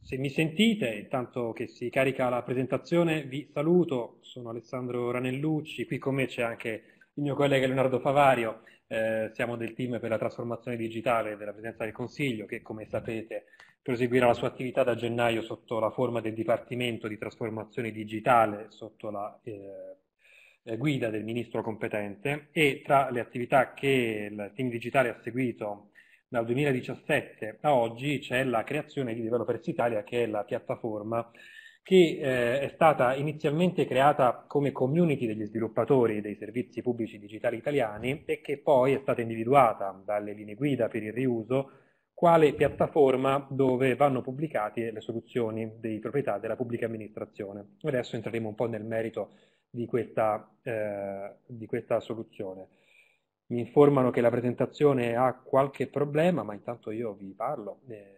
Se mi sentite, intanto che si carica la presentazione, vi saluto. Sono Alessandro Ranellucci, qui con me c'è anche il mio collega Leonardo Favario. Eh, siamo del team per la trasformazione digitale della Presidenza del Consiglio che, come sapete, proseguirà la sua attività da gennaio sotto la forma del Dipartimento di Trasformazione Digitale, sotto la eh, eh, guida del ministro competente e tra le attività che il team digitale ha seguito dal 2017 a oggi c'è la creazione di Developers Italia che è la piattaforma che eh, è stata inizialmente creata come community degli sviluppatori dei servizi pubblici digitali italiani e che poi è stata individuata dalle linee guida per il riuso quale piattaforma dove vanno pubblicate le soluzioni dei proprietà della pubblica amministrazione. Adesso entreremo un po' nel merito di questa, eh, di questa soluzione. Mi informano che la presentazione ha qualche problema, ma intanto io vi parlo eh,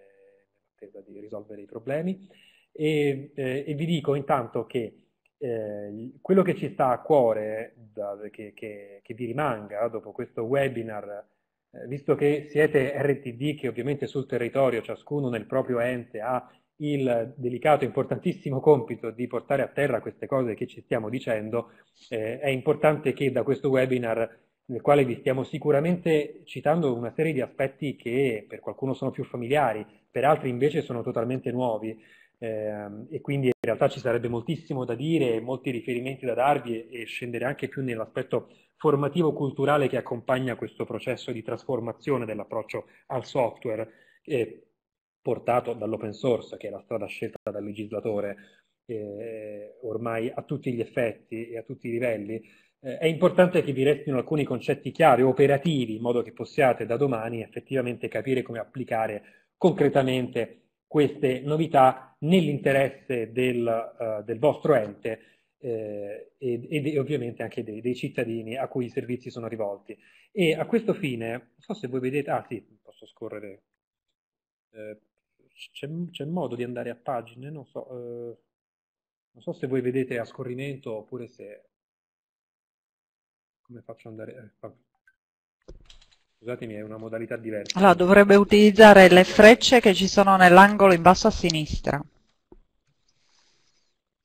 nell'attesa di risolvere i problemi e, eh, e vi dico intanto che eh, quello che ci sta a cuore, da, che, che, che, vi rimanga dopo questo webinar, eh, visto che siete RTD che ovviamente sul territorio, ciascuno nel proprio ente ha il delicato e importantissimo compito di portare a terra queste cose che ci stiamo dicendo, eh, è importante che da questo webinar, nel quale vi stiamo sicuramente citando una serie di aspetti che per qualcuno sono più familiari, per altri invece sono totalmente nuovi, eh, e quindi in realtà ci sarebbe moltissimo da dire, molti riferimenti da darvi e, scendere anche più nell'aspetto formativo culturale che accompagna questo processo di trasformazione dell'approccio al software. Eh, portato dall'open source, che è la strada scelta dal legislatore eh, ormai a tutti gli effetti e a tutti i livelli, eh, è importante che vi restino alcuni concetti chiari, operativi, in modo che possiate da domani effettivamente capire come applicare concretamente queste novità nell'interesse del, uh, del, vostro ente eh, e, e, ovviamente anche dei, dei, cittadini a cui i servizi sono rivolti. E a questo fine, non so se voi vedete, ah sì, posso scorrere eh, c'è, c'è modo di andare a pagine, non so, eh, non so se voi vedete a scorrimento oppure se... Come faccio ad andare... Eh, scusatemi, è una modalità diversa. Allora, dovrebbe utilizzare le frecce che ci sono nell'angolo in basso a sinistra.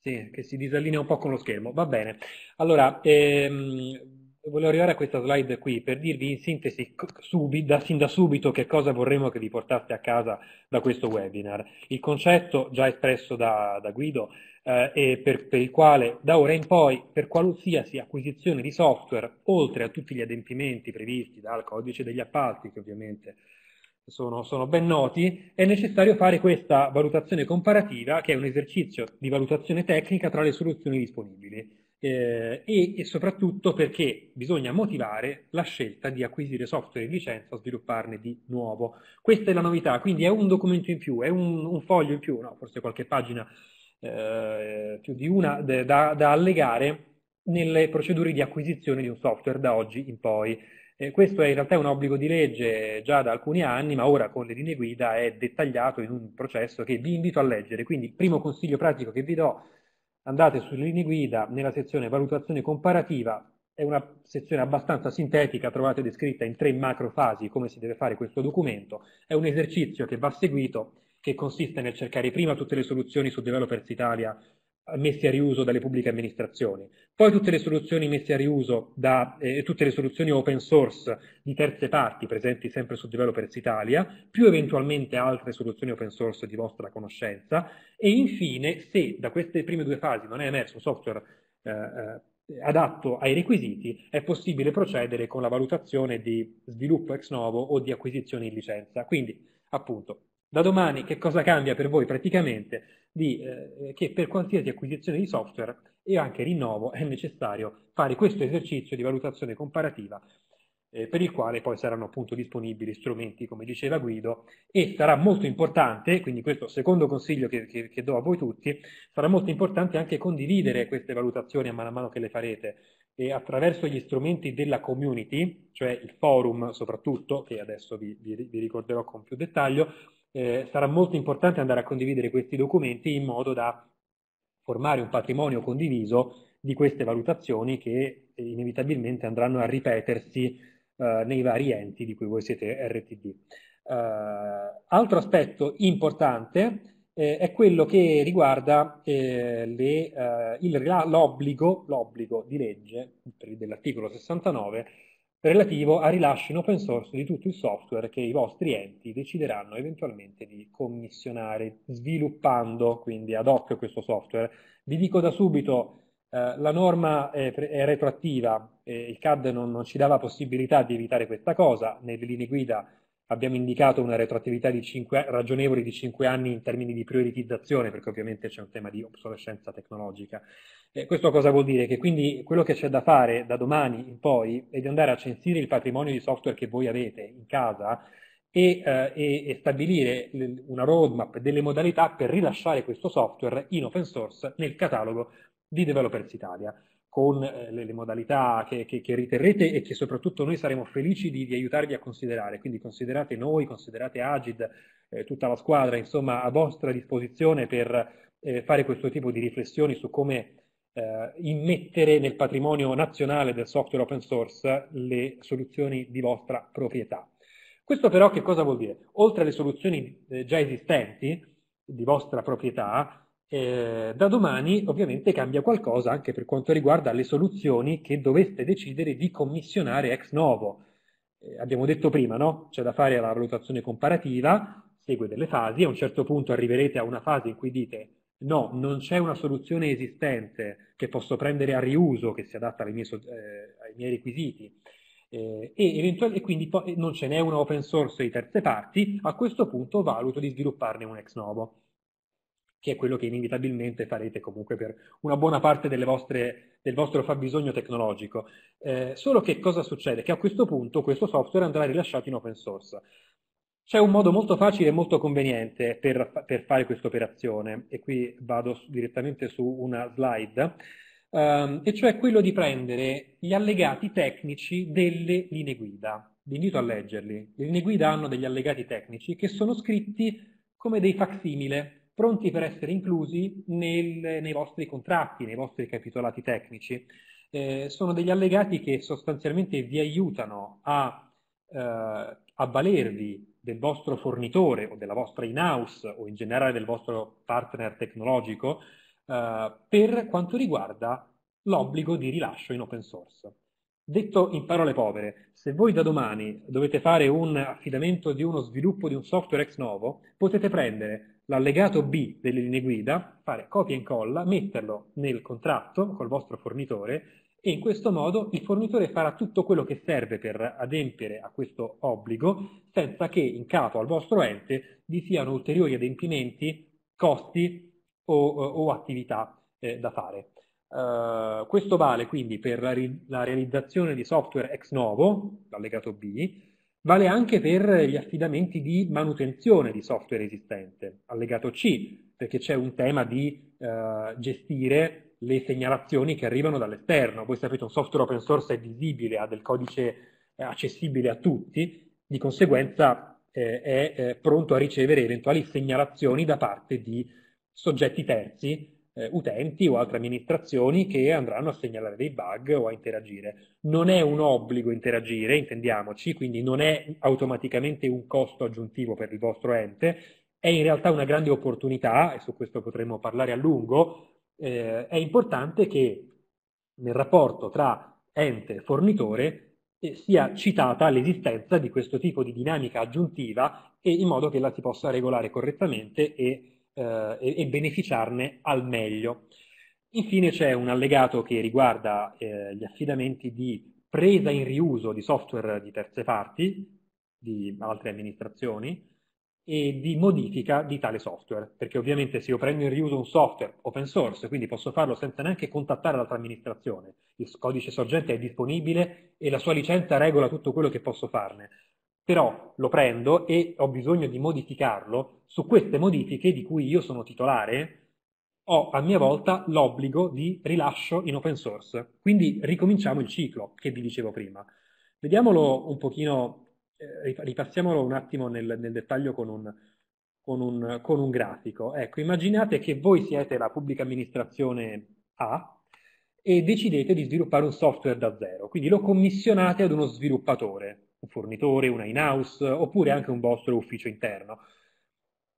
Sì, che si disallinea un po' con lo schermo. Va bene. Allora, ehm, volevo arrivare a questa slide qui per dirvi in sintesi subito, sin da subito che cosa vorremmo che vi portaste a casa da questo webinar. Il concetto già espresso da, da Guido eh, e per, per, il quale da ora in poi per qualsiasi acquisizione di software, oltre a tutti gli adempimenti previsti dal codice degli appalti, che ovviamente sono, sono ben noti, è necessario fare questa valutazione comparativa che è un esercizio di valutazione tecnica tra le soluzioni disponibili eh, e, e, soprattutto perché bisogna motivare la scelta di acquisire software in licenza o svilupparne di nuovo. Questa è la novità, quindi è un documento in più, è un, un foglio in più, no, forse qualche pagina eh, più di una da, da, allegare nelle procedure di acquisizione di un software da oggi in poi. Eh, questo è in realtà un obbligo di legge già da alcuni anni, ma ora con le linee guida è dettagliato in un processo che vi invito a leggere. Quindi il primo consiglio pratico che vi do andate sulle linee guida nella sezione valutazione comparativa, è una sezione abbastanza sintetica, trovate descritta in tre macrofasi come si deve fare questo documento, è un esercizio che va seguito che consiste nel cercare prima tutte le soluzioni su Developers Italia messi a riuso dalle pubbliche amministrazioni. Poi tutte le soluzioni messe a riuso da eh, tutte le soluzioni open source di terze parti presenti sempre su Developers Italia, più eventualmente altre soluzioni open source di vostra conoscenza e infine se da queste prime due fasi non è emerso un software eh, eh adatto ai requisiti è possibile procedere con la valutazione di sviluppo ex novo o di acquisizione in licenza. Quindi appunto da domani che cosa cambia per voi praticamente? Di, eh, che per qualsiasi acquisizione di software e anche rinnovo è necessario fare questo esercizio di valutazione comparativa eh, per il quale poi saranno appunto disponibili strumenti come diceva Guido e sarà molto importante, quindi questo secondo consiglio che, che, che do a voi tutti, sarà molto importante anche condividere queste valutazioni a mano a mano che le farete e attraverso gli strumenti della community, cioè il forum soprattutto, che adesso vi, vi, vi ricorderò con più dettaglio, eh, sarà molto importante andare a condividere questi documenti in modo da formare un patrimonio condiviso di queste valutazioni che eh, inevitabilmente andranno a ripetersi eh, nei vari enti di cui voi siete RTD. Eh, altro aspetto importante eh, è quello che riguarda eh, l'obbligo, di legge dell'articolo 69 relativo al rilascio in open source di tutto il software che i vostri enti decideranno eventualmente di commissionare, sviluppando quindi ad hoc questo software. Vi dico da subito, eh, la norma è, è retroattiva, eh, il CAD non, non, ci dà la possibilità di evitare questa cosa, nelle linee guida abbiamo indicato una retroattività di 5, ragionevoli di 5 anni in termini di prioritizzazione, perché ovviamente c'è un tema di obsolescenza tecnologica. Eh, questo cosa vuol dire? Che quindi quello che c'è da fare da domani in poi è di andare a censire il patrimonio di software che voi avete in casa e, eh, e, e stabilire una roadmap delle modalità per rilasciare questo software in open source nel catalogo di Developers Italia con eh, le, le modalità che, che, che, riterrete e che soprattutto noi saremo felici di, di, aiutarvi a considerare. Quindi considerate noi, considerate Agid, eh, tutta la squadra, insomma, a vostra disposizione per eh, fare questo tipo di riflessioni su come eh, immettere nel patrimonio nazionale del software open source le soluzioni di vostra proprietà. Questo però che cosa vuol dire? Oltre alle soluzioni eh, già esistenti di vostra proprietà, eh, da domani ovviamente cambia qualcosa anche per quanto riguarda le soluzioni che doveste decidere di commissionare ex novo. Eh, abbiamo detto prima, no? C'è da fare la valutazione comparativa, segue delle fasi, a un certo punto arriverete a una fase in cui dite no, non c'è una soluzione esistente che posso prendere a riuso, che si adatta mie, eh, ai miei requisiti, eh, e, e, quindi non ce n'è una open source di terze parti, a questo punto valuto di svilupparne un ex novo che è quello che inevitabilmente farete comunque per una buona parte vostre, del vostro fabbisogno tecnologico. Eh, solo che cosa succede? Che a questo punto questo software andrà rilasciato in open source. C'è un modo molto facile e molto conveniente per, per fare questa operazione, e qui vado direttamente su una slide, ehm, e cioè quello di prendere gli allegati tecnici delle linee guida. Vi invito a leggerli. Le linee guida hanno degli allegati tecnici che sono scritti come dei facsimile, pronti per essere inclusi nel, nei vostri contratti, nei vostri capitolati tecnici. Eh, sono degli allegati che sostanzialmente vi aiutano a eh, avvalervi del vostro fornitore o della vostra in-house o in generale del vostro partner tecnologico eh, per quanto riguarda l'obbligo di rilascio in open source. Detto in parole povere, se voi da domani dovete fare un affidamento di uno sviluppo di un software ex novo, potete prendere l'allegato B delle linee guida, fare copia e incolla, metterlo nel contratto col vostro fornitore e in questo modo il fornitore farà tutto quello che serve per adempiere a questo obbligo senza che in capo al vostro ente vi siano ulteriori adempimenti, costi o, eh, o attività eh, da fare. Uh, questo vale quindi per la, la realizzazione di software ex novo, l'allegato B, Vale anche per gli affidamenti di manutenzione di software esistente, allegato C, perché c'è un tema di eh, gestire le segnalazioni che arrivano dall'esterno. Voi sapete, un software open source è visibile, ha del codice eh, accessibile a tutti, di conseguenza eh, è eh, pronto a ricevere eventuali segnalazioni da parte di soggetti terzi eh, utenti o altre amministrazioni che andranno a segnalare dei bug o a interagire. Non è un obbligo interagire, intendiamoci, quindi non è automaticamente un costo aggiuntivo per il vostro ente, è in realtà una grande opportunità, e su questo potremmo parlare a lungo, eh, è importante che nel rapporto tra ente e fornitore eh, sia citata l'esistenza di questo tipo di dinamica aggiuntiva e in modo che la si possa regolare correttamente e eh, e, beneficiarne al meglio. Infine c'è un allegato che riguarda eh, gli affidamenti di presa in riuso di software di terze parti, di altre amministrazioni, e di modifica di tale software, perché ovviamente se io prendo in riuso un software open source, quindi posso farlo senza neanche contattare l'altra amministrazione, il codice sorgente è disponibile e la sua licenza regola tutto quello che posso farne, però lo prendo e ho bisogno di modificarlo, su queste modifiche di cui io sono titolare ho a mia volta l'obbligo di rilascio in open source. Quindi ricominciamo il ciclo che vi dicevo prima. Vediamolo un pochino, eh, ripassiamolo un attimo nel, nel dettaglio con un, con, un, con un grafico. Ecco, immaginate che voi siete la pubblica amministrazione A e decidete di sviluppare un software da zero, quindi lo commissionate ad uno sviluppatore un fornitore, una in-house, oppure mm. anche un vostro ufficio interno.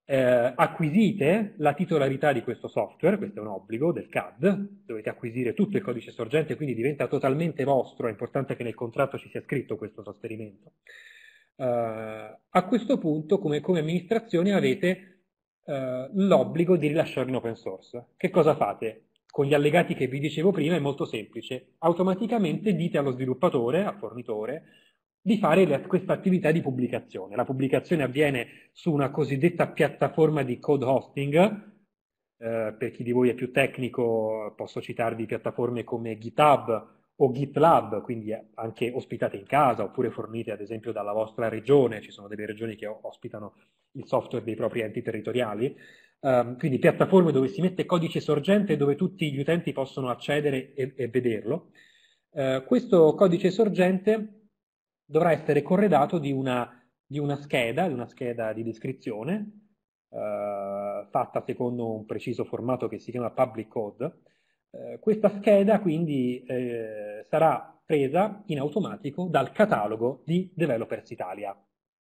Eh, acquisite la titolarità di questo software, questo è un obbligo del CAD, dovete acquisire tutto il codice sorgente, quindi diventa totalmente vostro, è importante che nel contratto ci sia scritto questo trasferimento. Eh, a questo punto, come, come amministrazione, avete eh, l'obbligo di rilasciare in open source. Che cosa fate? Con gli allegati che vi dicevo prima è molto semplice, automaticamente dite allo sviluppatore, al fornitore, di fare la, questa attività di pubblicazione. La pubblicazione avviene su una cosiddetta piattaforma di code hosting, eh, per chi di voi è più tecnico posso citarvi piattaforme come GitHub o GitLab, quindi anche ospitate in casa oppure fornite ad esempio dalla vostra regione, ci sono delle regioni che ospitano il software dei propri enti territoriali, eh, quindi piattaforme dove si mette codice sorgente e dove tutti gli utenti possono accedere e, e vederlo. Eh, questo codice sorgente dovrà essere corredato di una, di una scheda, di una scheda di descrizione, eh, fatta secondo un preciso formato che si chiama public code. Eh, questa scheda quindi eh, sarà presa in automatico dal catalogo di Developers Italia,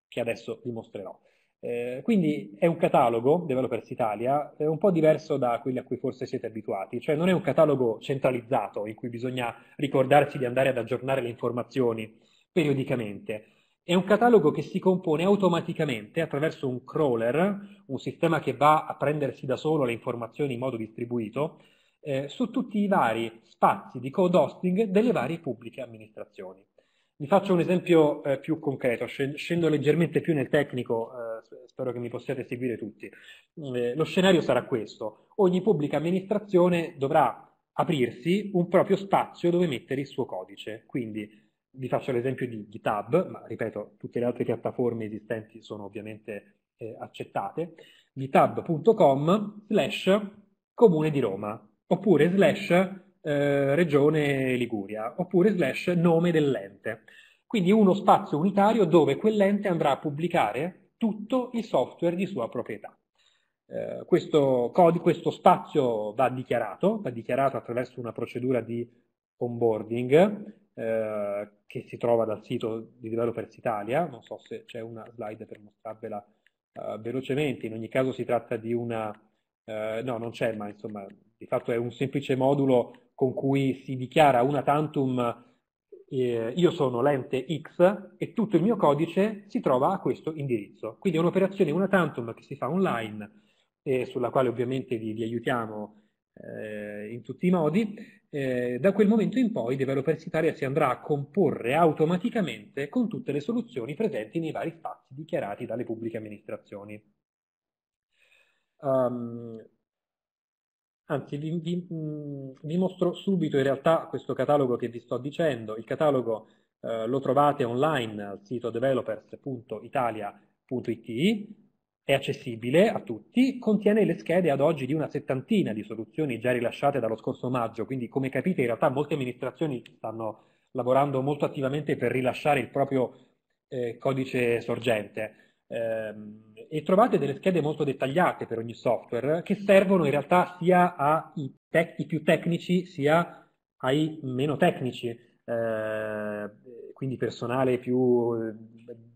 che adesso vi mostrerò. Eh, quindi è un catalogo, Developers Italia, eh, un po' diverso da quelli a cui forse siete abituati, cioè non è un catalogo centralizzato in cui bisogna ricordarsi di andare ad aggiornare le informazioni periodicamente. È un catalogo che si compone automaticamente attraverso un crawler, un sistema che va a prendersi da solo le informazioni in modo distribuito, eh, su tutti i vari spazi di code hosting delle varie pubbliche amministrazioni. Vi faccio un esempio eh, più concreto, scendo leggermente più nel tecnico, eh, spero che mi possiate seguire tutti. Eh, lo scenario sarà questo, ogni pubblica amministrazione dovrà aprirsi un proprio spazio dove mettere il suo codice, quindi vi faccio l'esempio di GitHub, ma ripeto, tutte le altre piattaforme esistenti sono ovviamente eh, accettate, github.com slash comune di Roma, oppure slash eh, regione Liguria, oppure slash nome dell'ente. Quindi uno spazio unitario dove quell'ente andrà a pubblicare tutto il software di sua proprietà. Eh, questo, code, questo spazio va dichiarato, va dichiarato attraverso una procedura di onboarding, eh, che si trova dal sito di Developers Italia, non so se c'è una slide per mostrarvela eh, velocemente, in ogni caso si tratta di una, eh, no non c'è ma insomma di fatto è un semplice modulo con cui si dichiara una tantum eh, io sono l'ente X e tutto il mio codice si trova a questo indirizzo. Quindi è un'operazione una tantum che si fa online, eh, sulla quale ovviamente vi, vi aiutiamo eh, in tutti i modi, eh, da quel momento in poi Developers Italia si andrà a comporre automaticamente con tutte le soluzioni presenti nei vari spazi dichiarati dalle pubbliche amministrazioni. Um, anzi, vi, vi, mm, vi, mostro subito in realtà questo catalogo che vi sto dicendo. Il catalogo eh, lo trovate online al sito developers.italia.it è accessibile a tutti, contiene le schede ad oggi di una settantina di soluzioni già rilasciate dallo scorso maggio, quindi come capite in realtà molte amministrazioni stanno lavorando molto attivamente per rilasciare il proprio eh, codice sorgente ehm, e trovate delle schede molto dettagliate per ogni software che servono in realtà sia ai tec- più tecnici sia ai meno tecnici. Eh, quindi personale più eh,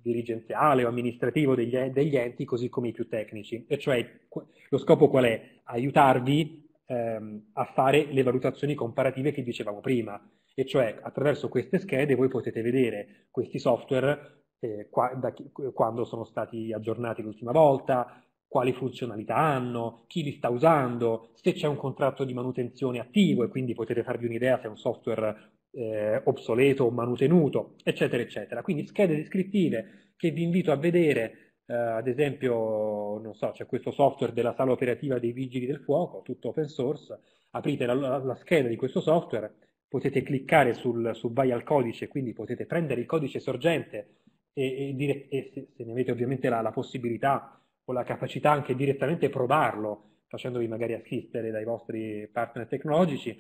dirigenziale o amministrativo degli, degli, enti, così come i più tecnici. E cioè lo scopo qual è? Aiutarvi ehm, a fare le valutazioni comparative che dicevamo prima. E cioè attraverso queste schede voi potete vedere questi software eh, qua, da, quando sono stati aggiornati l'ultima volta, quali funzionalità hanno, chi li sta usando, se c'è un contratto di manutenzione attivo e quindi potete farvi un'idea se è un software eh, obsoleto o manutenuto, eccetera, eccetera. Quindi schede descrittive che vi invito a vedere, eh, ad esempio, non so, c'è questo software della sala operativa dei vigili del fuoco, tutto open source, aprite la, la, la scheda di questo software, potete cliccare sul, su vai al codice, quindi potete prendere il codice sorgente e, e, dire, e se, se, ne avete ovviamente la, la possibilità o la capacità anche direttamente provarlo, facendovi magari assistere dai vostri partner tecnologici,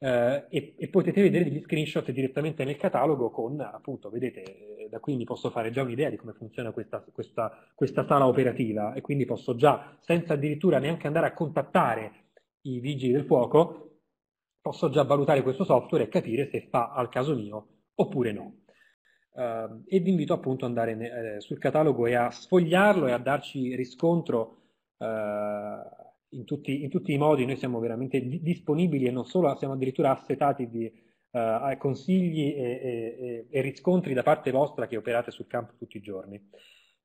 eh, e, e, potete vedere degli screenshot direttamente nel catalogo con, appunto, vedete, eh, da qui mi posso fare già un'idea di come funziona questa, questa, questa sala operativa e quindi posso già, senza addirittura neanche andare a contattare i vigili del fuoco, posso già valutare questo software e capire se fa al caso mio oppure no. Uh, e vi invito appunto ad andare ne, eh, sul catalogo e a sfogliarlo e a darci riscontro uh, in tutti, in tutti, i modi noi siamo veramente di- disponibili e non solo, siamo addirittura assetati di uh, consigli e, e, e, riscontri da parte vostra che operate sul campo tutti i giorni.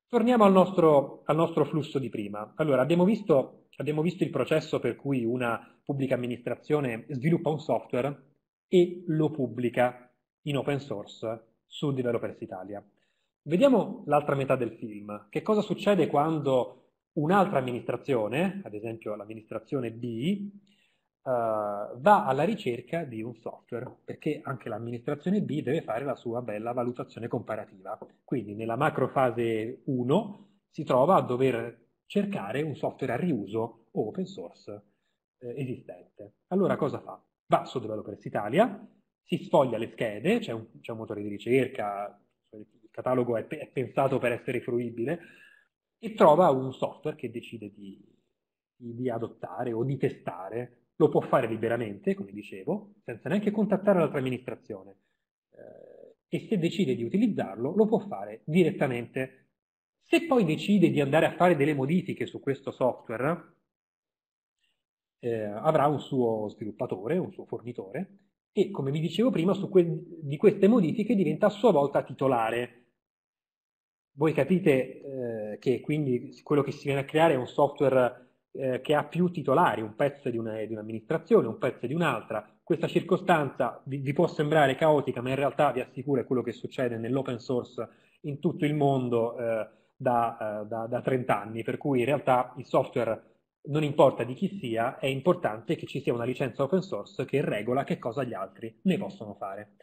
Torniamo al nostro, al nostro flusso di prima. Allora, abbiamo visto, abbiamo visto il processo per cui una pubblica amministrazione sviluppa un software e lo pubblica in open source su Developers Italia. Vediamo l'altra metà del film. Che cosa succede quando Un'altra amministrazione, ad esempio l'amministrazione B, Uh, va alla ricerca di un software, perché anche l'amministrazione B deve fare la sua bella valutazione comparativa. Quindi nella macrofase 1 si trova a dover cercare un software a riuso o open source eh, esistente. Allora cosa fa? Va su Developers Italia, si sfoglia le schede, c'è un, un, motore di ricerca, il catalogo è, è pensato per essere fruibile, e trova un software che decide di, di adottare o di testare. Lo può fare liberamente, come dicevo, senza neanche contattare l'altra amministrazione. Eh, e se decide di utilizzarlo, lo può fare direttamente. Se poi decide di andare a fare delle modifiche su questo software, eh, avrà un suo sviluppatore, un suo fornitore, e come vi dicevo prima, di queste modifiche diventa a sua volta titolare. Voi capite eh, eh, che quindi quello che si viene a creare è un software eh, che ha più titolari, un pezzo di, una, di, un'amministrazione, un pezzo di un'altra. Questa circostanza vi, vi, può sembrare caotica, ma in realtà vi assicuro è quello che succede nell'open source in tutto il mondo eh, da, eh, da, da 30 anni, per cui in realtà il software non importa di chi sia, è importante che ci sia una licenza open source che regola che cosa gli altri ne possono fare.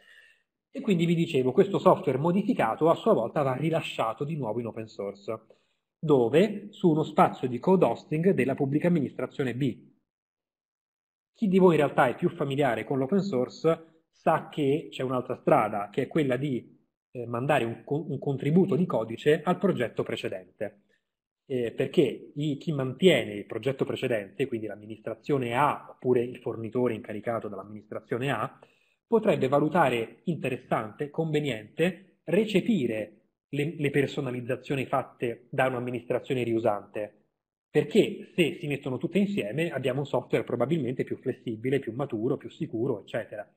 E quindi vi dicevo, questo software modificato a sua volta va rilasciato di nuovo in open source dove su uno spazio di code hosting della pubblica amministrazione B. Chi di voi in realtà è più familiare con l'open source sa che c'è un'altra strada, che è quella di eh, mandare un, un, contributo di codice al progetto precedente. Eh, perché i, chi mantiene il progetto precedente, quindi l'amministrazione A oppure il fornitore incaricato dall'amministrazione A, potrebbe valutare interessante, conveniente, recepire le, le personalizzazioni fatte da un'amministrazione riusante, perché se si mettono tutte insieme abbiamo un software probabilmente più flessibile, più maturo, più sicuro, eccetera.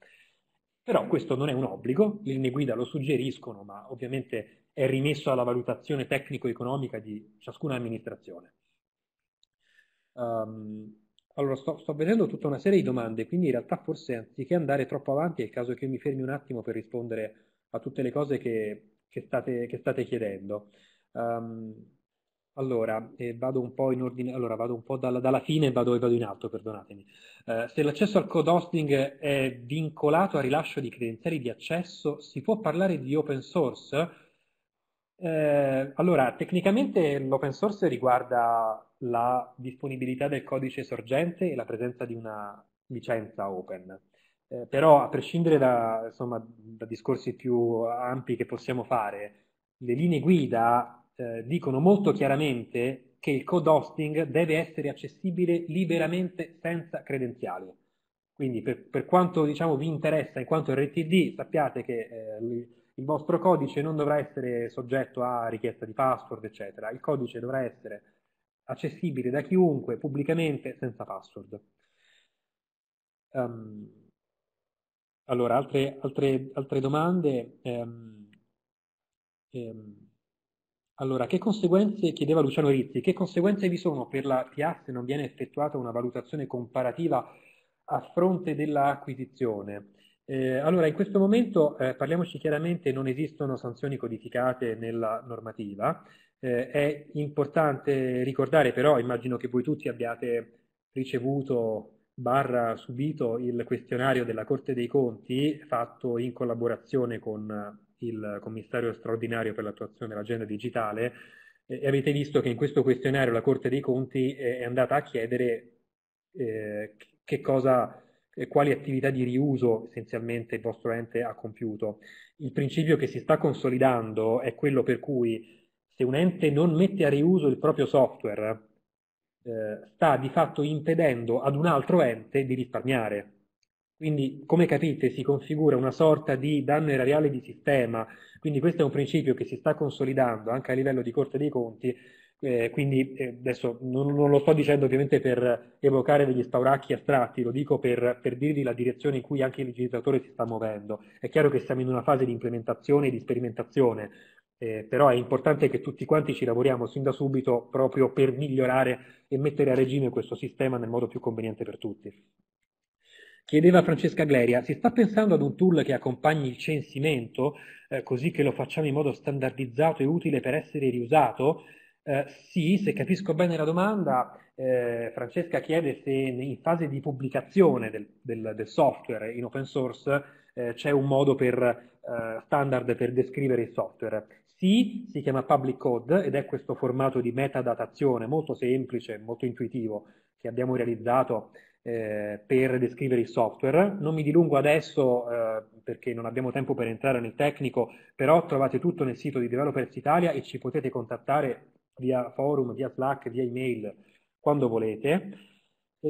Però questo non è un obbligo, le linee guida lo suggeriscono, ma ovviamente è rimesso alla valutazione tecnico-economica di ciascuna amministrazione. Um, allora, sto, sto, vedendo tutta una serie di domande, quindi in realtà forse anziché andare troppo avanti è il caso che io mi fermi un attimo per rispondere a tutte le cose che che state, che state chiedendo. Um, allora, eh, vado un po', in ordine, allora, vado un po dalla, dalla, fine e vado, vado in alto, perdonatemi. Eh, se l'accesso al code hosting è vincolato al rilascio di credenziali di accesso, si può parlare di open source? Eh, allora, tecnicamente l'open source riguarda la disponibilità del codice sorgente e la presenza di una licenza open. Eh, però a prescindere da, insomma, da, discorsi più ampi che possiamo fare, le linee guida eh, dicono molto chiaramente che il code hosting deve essere accessibile liberamente senza credenziali. Quindi per, per quanto diciamo, vi interessa in quanto RTD sappiate che eh, il vostro codice non dovrà essere soggetto a richiesta di password, eccetera. Il codice dovrà essere accessibile da chiunque pubblicamente senza password. Um, allora, altre, altre, altre domande. Ehm, ehm, allora, che conseguenze, chiedeva Luciano Rizzi, che conseguenze vi sono per la TIA se non viene effettuata una valutazione comparativa a fronte dell'acquisizione? Eh, allora, in questo momento, eh, parliamoci chiaramente, non esistono sanzioni codificate nella normativa. Eh, è importante ricordare però, immagino che voi tutti abbiate ricevuto barra subito il questionario della Corte dei Conti fatto in collaborazione con eh, il commissario straordinario per l'attuazione dell'agenda digitale e avete visto che in questo questionario la Corte dei Conti è andata a chiedere eh, che cosa, eh, quali attività di riuso essenzialmente il vostro ente ha compiuto. Il principio che si sta consolidando è quello per cui se un ente non mette a riuso il proprio software, eh, sta di fatto impedendo ad un altro ente di risparmiare. Quindi, come capite, si configura una sorta di danno erariale di sistema, quindi questo è un principio che si sta consolidando anche a livello di Corte dei Conti eh, quindi eh, adesso non, non, lo sto dicendo ovviamente per evocare degli spauracchi astratti, lo dico per, per, dirvi la direzione in cui anche il legislatore si sta muovendo. È chiaro che siamo in una fase di implementazione e di sperimentazione, eh, però è importante che tutti quanti ci lavoriamo sin da subito proprio per migliorare e mettere a regime questo sistema nel modo più conveniente per tutti. Chiedeva Francesca Gleria, si sta pensando ad un tool che accompagni il censimento, eh, così che lo facciamo in modo standardizzato e utile per essere riusato? Eh, sì, se capisco bene la domanda, eh, Francesca chiede se in fase di pubblicazione del, del, del software in open source eh, c'è un modo per, eh, standard per descrivere il software. Sì, si chiama public code ed è questo formato di metadatazione molto semplice, molto intuitivo che abbiamo realizzato eh, per descrivere il software. Non mi dilungo adesso eh, perché non abbiamo tempo per entrare nel tecnico, però trovate tutto nel sito di Developers Italia e ci potete contattare via forum, via Slack, via email, quando volete.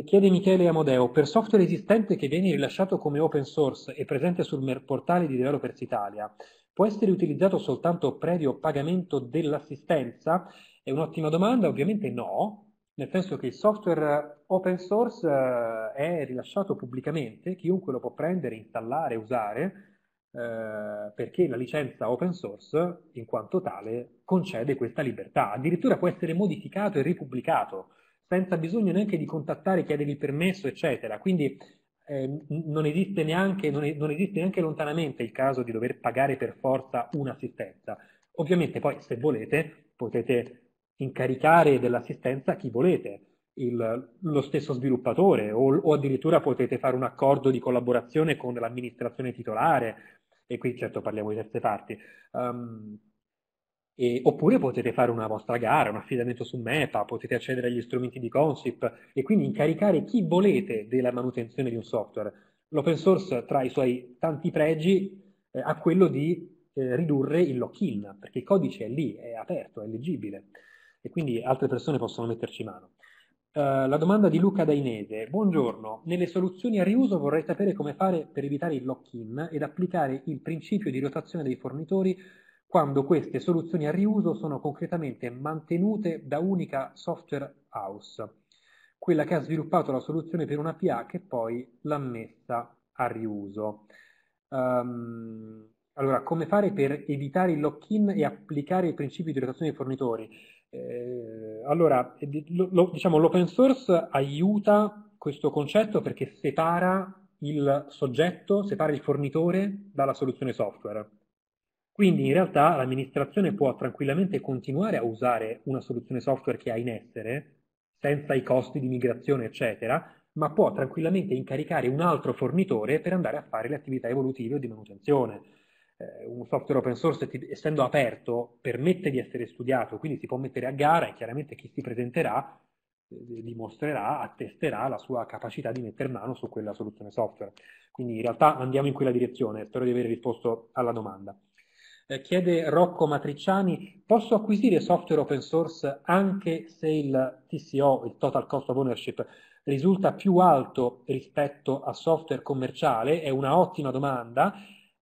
Chiede Michele Amodeo, per software esistente che viene rilasciato come open source e presente sul portale di Developers Italia, può essere utilizzato soltanto previo pagamento dell'assistenza? È un'ottima domanda, ovviamente no, nel senso che il software open source eh, è rilasciato pubblicamente, chiunque lo può prendere, installare, usare, eh, perché la licenza open source in quanto tale concede questa libertà, addirittura può essere modificato e ripubblicato senza bisogno neanche di contattare, chiedere il permesso, eccetera. Quindi eh, non, esiste neanche, non, non esiste neanche lontanamente il caso di dover pagare per forza un'assistenza. Ovviamente poi, se volete, potete incaricare dell'assistenza chi volete, il, lo stesso sviluppatore, o, o, addirittura potete fare un accordo di collaborazione con l'amministrazione titolare, e qui certo parliamo di terze parti. Um, e, oppure potete fare una vostra gara, un affidamento su Meta, potete accedere agli strumenti di Consip e quindi incaricare chi volete della manutenzione di un software. L'open source, tra i suoi tanti pregi, eh, ha quello di eh, ridurre il lock-in, perché il codice è lì, è aperto, è leggibile e quindi altre persone possono metterci mano. Eh, la domanda di Luca Dainese. Buongiorno, nelle soluzioni a riuso vorrei sapere come fare per evitare il lock-in ed applicare il principio di rotazione dei fornitori quando queste soluzioni a riuso sono concretamente mantenute da unica software house, quella che ha sviluppato la soluzione per una PA che poi l'ha messa a riuso. Um, allora, come fare per evitare il lock-in e applicare il principio di rotazione dei fornitori? Eh, allora, lo, diciamo, l'open source aiuta questo concetto perché separa il soggetto, separa il fornitore dalla soluzione software. Quindi in realtà l'amministrazione può tranquillamente continuare a usare una soluzione software che ha in essere, senza i costi di migrazione, eccetera, ma può tranquillamente incaricare un altro fornitore per andare a fare le attività evolutive o di manutenzione eh, un software open source, essendo aperto, permette di essere studiato, quindi si può mettere a gara e chiaramente chi si presenterà eh, dimostrerà, attesterà la sua capacità di mettere mano su quella soluzione software. Quindi in realtà andiamo in quella direzione, spero di aver risposto alla domanda. Eh, chiede Rocco Matriciani, posso acquisire software open source anche se il TCO, il Total Cost of Ownership, risulta più alto rispetto a software commerciale? È una ottima domanda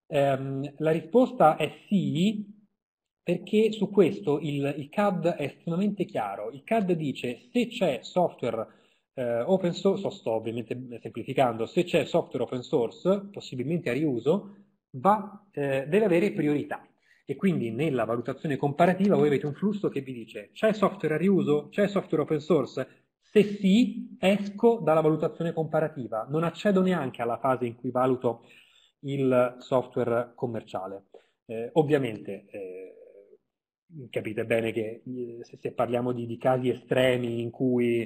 eh, la risposta è sì, perché su questo il, il, CAD è estremamente chiaro. Il CAD dice se c'è software eh, open source, sto ovviamente semplificando, se c'è software open source, possibilmente a riuso, va, eh, deve avere priorità. E quindi nella valutazione comparativa voi avete un flusso che vi dice c'è software a riuso, c'è software open source, se sì esco dalla valutazione comparativa, non accedo neanche alla fase in cui valuto il software commerciale. Eh, ovviamente eh, capite bene che eh, se, se parliamo di, di, casi estremi in cui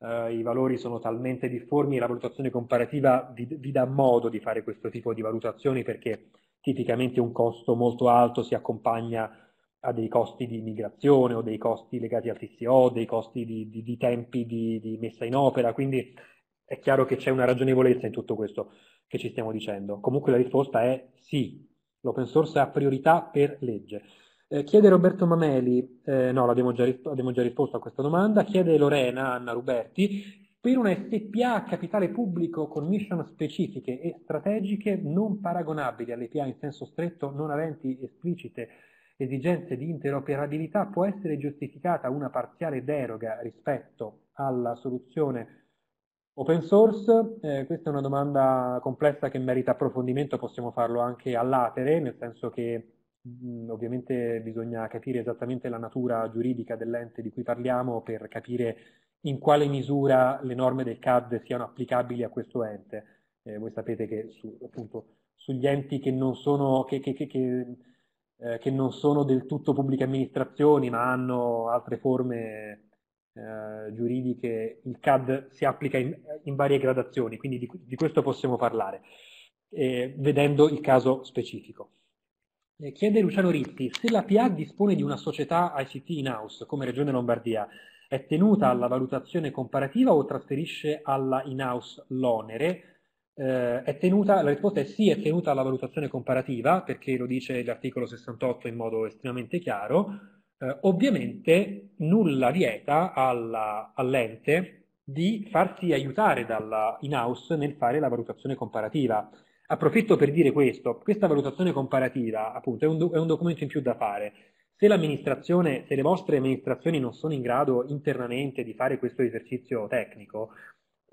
eh, i valori sono talmente difformi, la valutazione comparativa vi, vi, dà modo di fare questo tipo di valutazioni perché tipicamente un costo molto alto si accompagna a dei costi di migrazione o dei costi legati al TCO, dei costi di, di, di tempi di messa in opera, quindi è chiaro che c'è una ragionevolezza in tutto questo che ci stiamo dicendo? Comunque la risposta è sì, l'open source ha priorità per legge. Eh, chiede Roberto Mameli, eh, no, l'abbiamo già, abbiamo già risposto a questa domanda, chiede Lorena, Anna Ruberti, per una SPA a capitale pubblico con mission specifiche e strategiche non paragonabili alle PA in senso stretto, non aventi esplicite esigenze di interoperabilità, può essere giustificata una parziale deroga rispetto alla soluzione Open source, eh, questa è una domanda complessa che merita approfondimento, possiamo farlo anche all'atere, nel senso che mh, ovviamente bisogna capire esattamente la natura giuridica dell'ente di cui parliamo per capire in quale misura le norme del CAD siano applicabili a questo ente. Eh, voi sapete che su, appunto, sugli enti che non sono, che, che, che, eh, non sono del tutto pubbliche amministrazioni ma hanno altre forme eh, giuridiche il CAD si applica in, in varie gradazioni, quindi di, di questo possiamo parlare, eh, vedendo il caso specifico. Eh, chiede Luciano Ritti, se la PA dispone di una società ICT in-house come Regione Lombardia, è tenuta alla valutazione comparativa o trasferisce alla in-house l'onere? Eh, tenuta, la risposta è sì, è tenuta alla valutazione comparativa, perché lo dice l'articolo 68 in modo estremamente chiaro, eh, ovviamente nulla vieta all'ente di farsi aiutare dalla in-house nel fare la valutazione comparativa. Approfitto per dire questo, questa valutazione comparativa appunto è un, do, è un documento in più da fare. Se, se le vostre amministrazioni non sono in grado internamente di fare questo esercizio tecnico,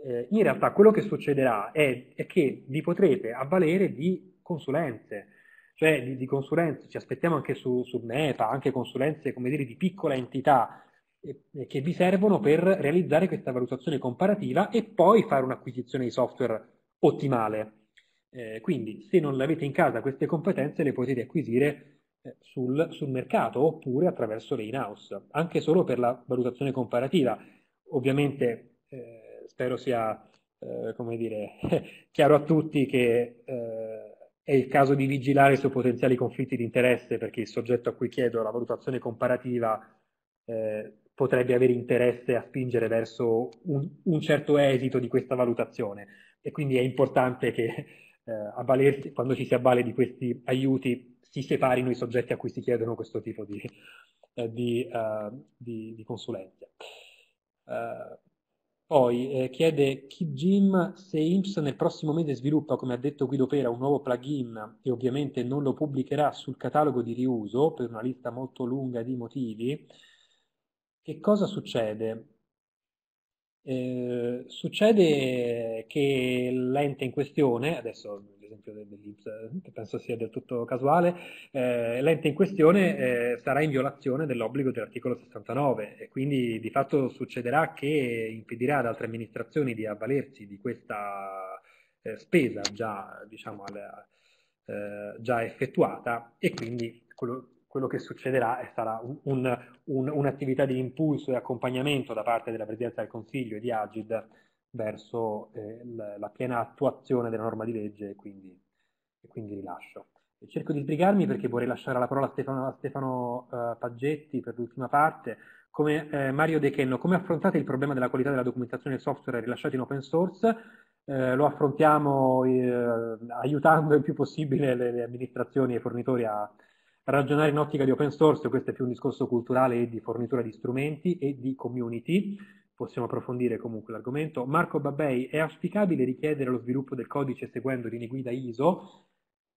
eh, in realtà quello che succederà è, è che vi potrete avvalere di consulenze, cioè di, di consulenze, ci aspettiamo anche su, su MEPA, anche consulenze come dire, di piccola entità eh, che vi servono per realizzare questa valutazione comparativa e poi fare un'acquisizione di software ottimale. Eh, quindi se non le avete in casa queste competenze le potete acquisire eh, sul, sul, mercato oppure attraverso le in-house, anche solo per la valutazione comparativa. Ovviamente eh, spero sia eh, dire, chiaro a tutti che Eh, è il caso di vigilare su potenziali conflitti di interesse perché il soggetto a cui chiedo la valutazione comparativa eh, potrebbe avere interesse a spingere verso un, un, certo esito di questa valutazione e quindi è importante che eh, avvalersi, quando ci si avvale di questi aiuti si separino i soggetti a cui si chiedono questo tipo di, eh, di, uh, di, di consulenza. Uh, poi eh, chiede Keep Jim se IMSS nel prossimo mese sviluppa, come ha detto Guido Pera, un nuovo plugin e ovviamente non lo pubblicherà sul catalogo di riuso per una lista molto lunga di motivi. Che cosa succede? Eh, succede che l'ente in questione, adesso esempio dell'Ips, che penso sia del tutto casuale, eh, l'ente in questione eh, sarà in violazione dell'obbligo dell'articolo 69 e quindi di fatto succederà che impedirà ad altre amministrazioni di avvalersi di questa eh, spesa già, diciamo, alla, eh, già, effettuata e quindi quello, quello che succederà sarà un, un, un, un'attività di impulso e accompagnamento da parte della Presidenza del Consiglio e di Agid verso eh, la piena attuazione della norma di legge e quindi, e quindi rilascio. E cerco di sbrigarmi perché vorrei lasciare la parola a Stefano, a Stefano uh, Paggetti per l'ultima parte. Come, eh, Mario De Chenno, come affrontate il problema della qualità della documentazione software rilasciata in open source? Eh, lo affrontiamo eh, aiutando il più possibile le, le amministrazioni e i fornitori a ragionare in ottica di open source, questo è più un discorso culturale e di fornitura di strumenti e di community, possiamo approfondire comunque l'argomento. Marco Babbei, è auspicabile richiedere lo sviluppo del codice seguendo linee guida ISO?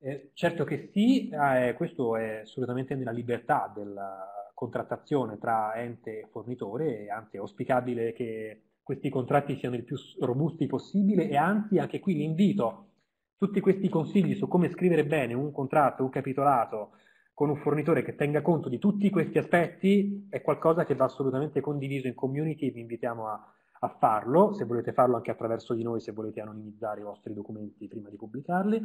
Eh, certo che sì, ah, eh, questo è assolutamente nella libertà della contrattazione tra ente e fornitore, anzi è auspicabile che questi contratti siano il più robusti possibile e anzi anche qui l'invito, tutti questi consigli su come scrivere bene un contratto, un capitolato, con un fornitore che tenga conto di tutti questi aspetti è qualcosa che va assolutamente condiviso in community e vi invitiamo a, a farlo, se volete farlo anche attraverso di noi, se volete anonimizzare i vostri documenti prima di pubblicarli.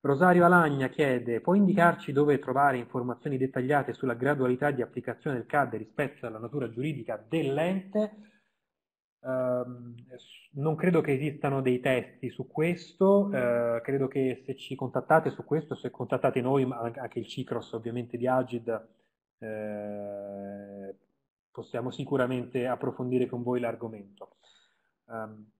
Rosario Alagna chiede, può indicarci dove trovare informazioni dettagliate sulla gradualità di applicazione del CAD rispetto alla natura giuridica dell'ente? Ehm, non credo che esistano dei testi su questo, uh, credo che se ci contattate su questo, se contattate noi, ma anche il Cicros ovviamente di Agid, uh, possiamo sicuramente approfondire con voi l'argomento. Um, ehm,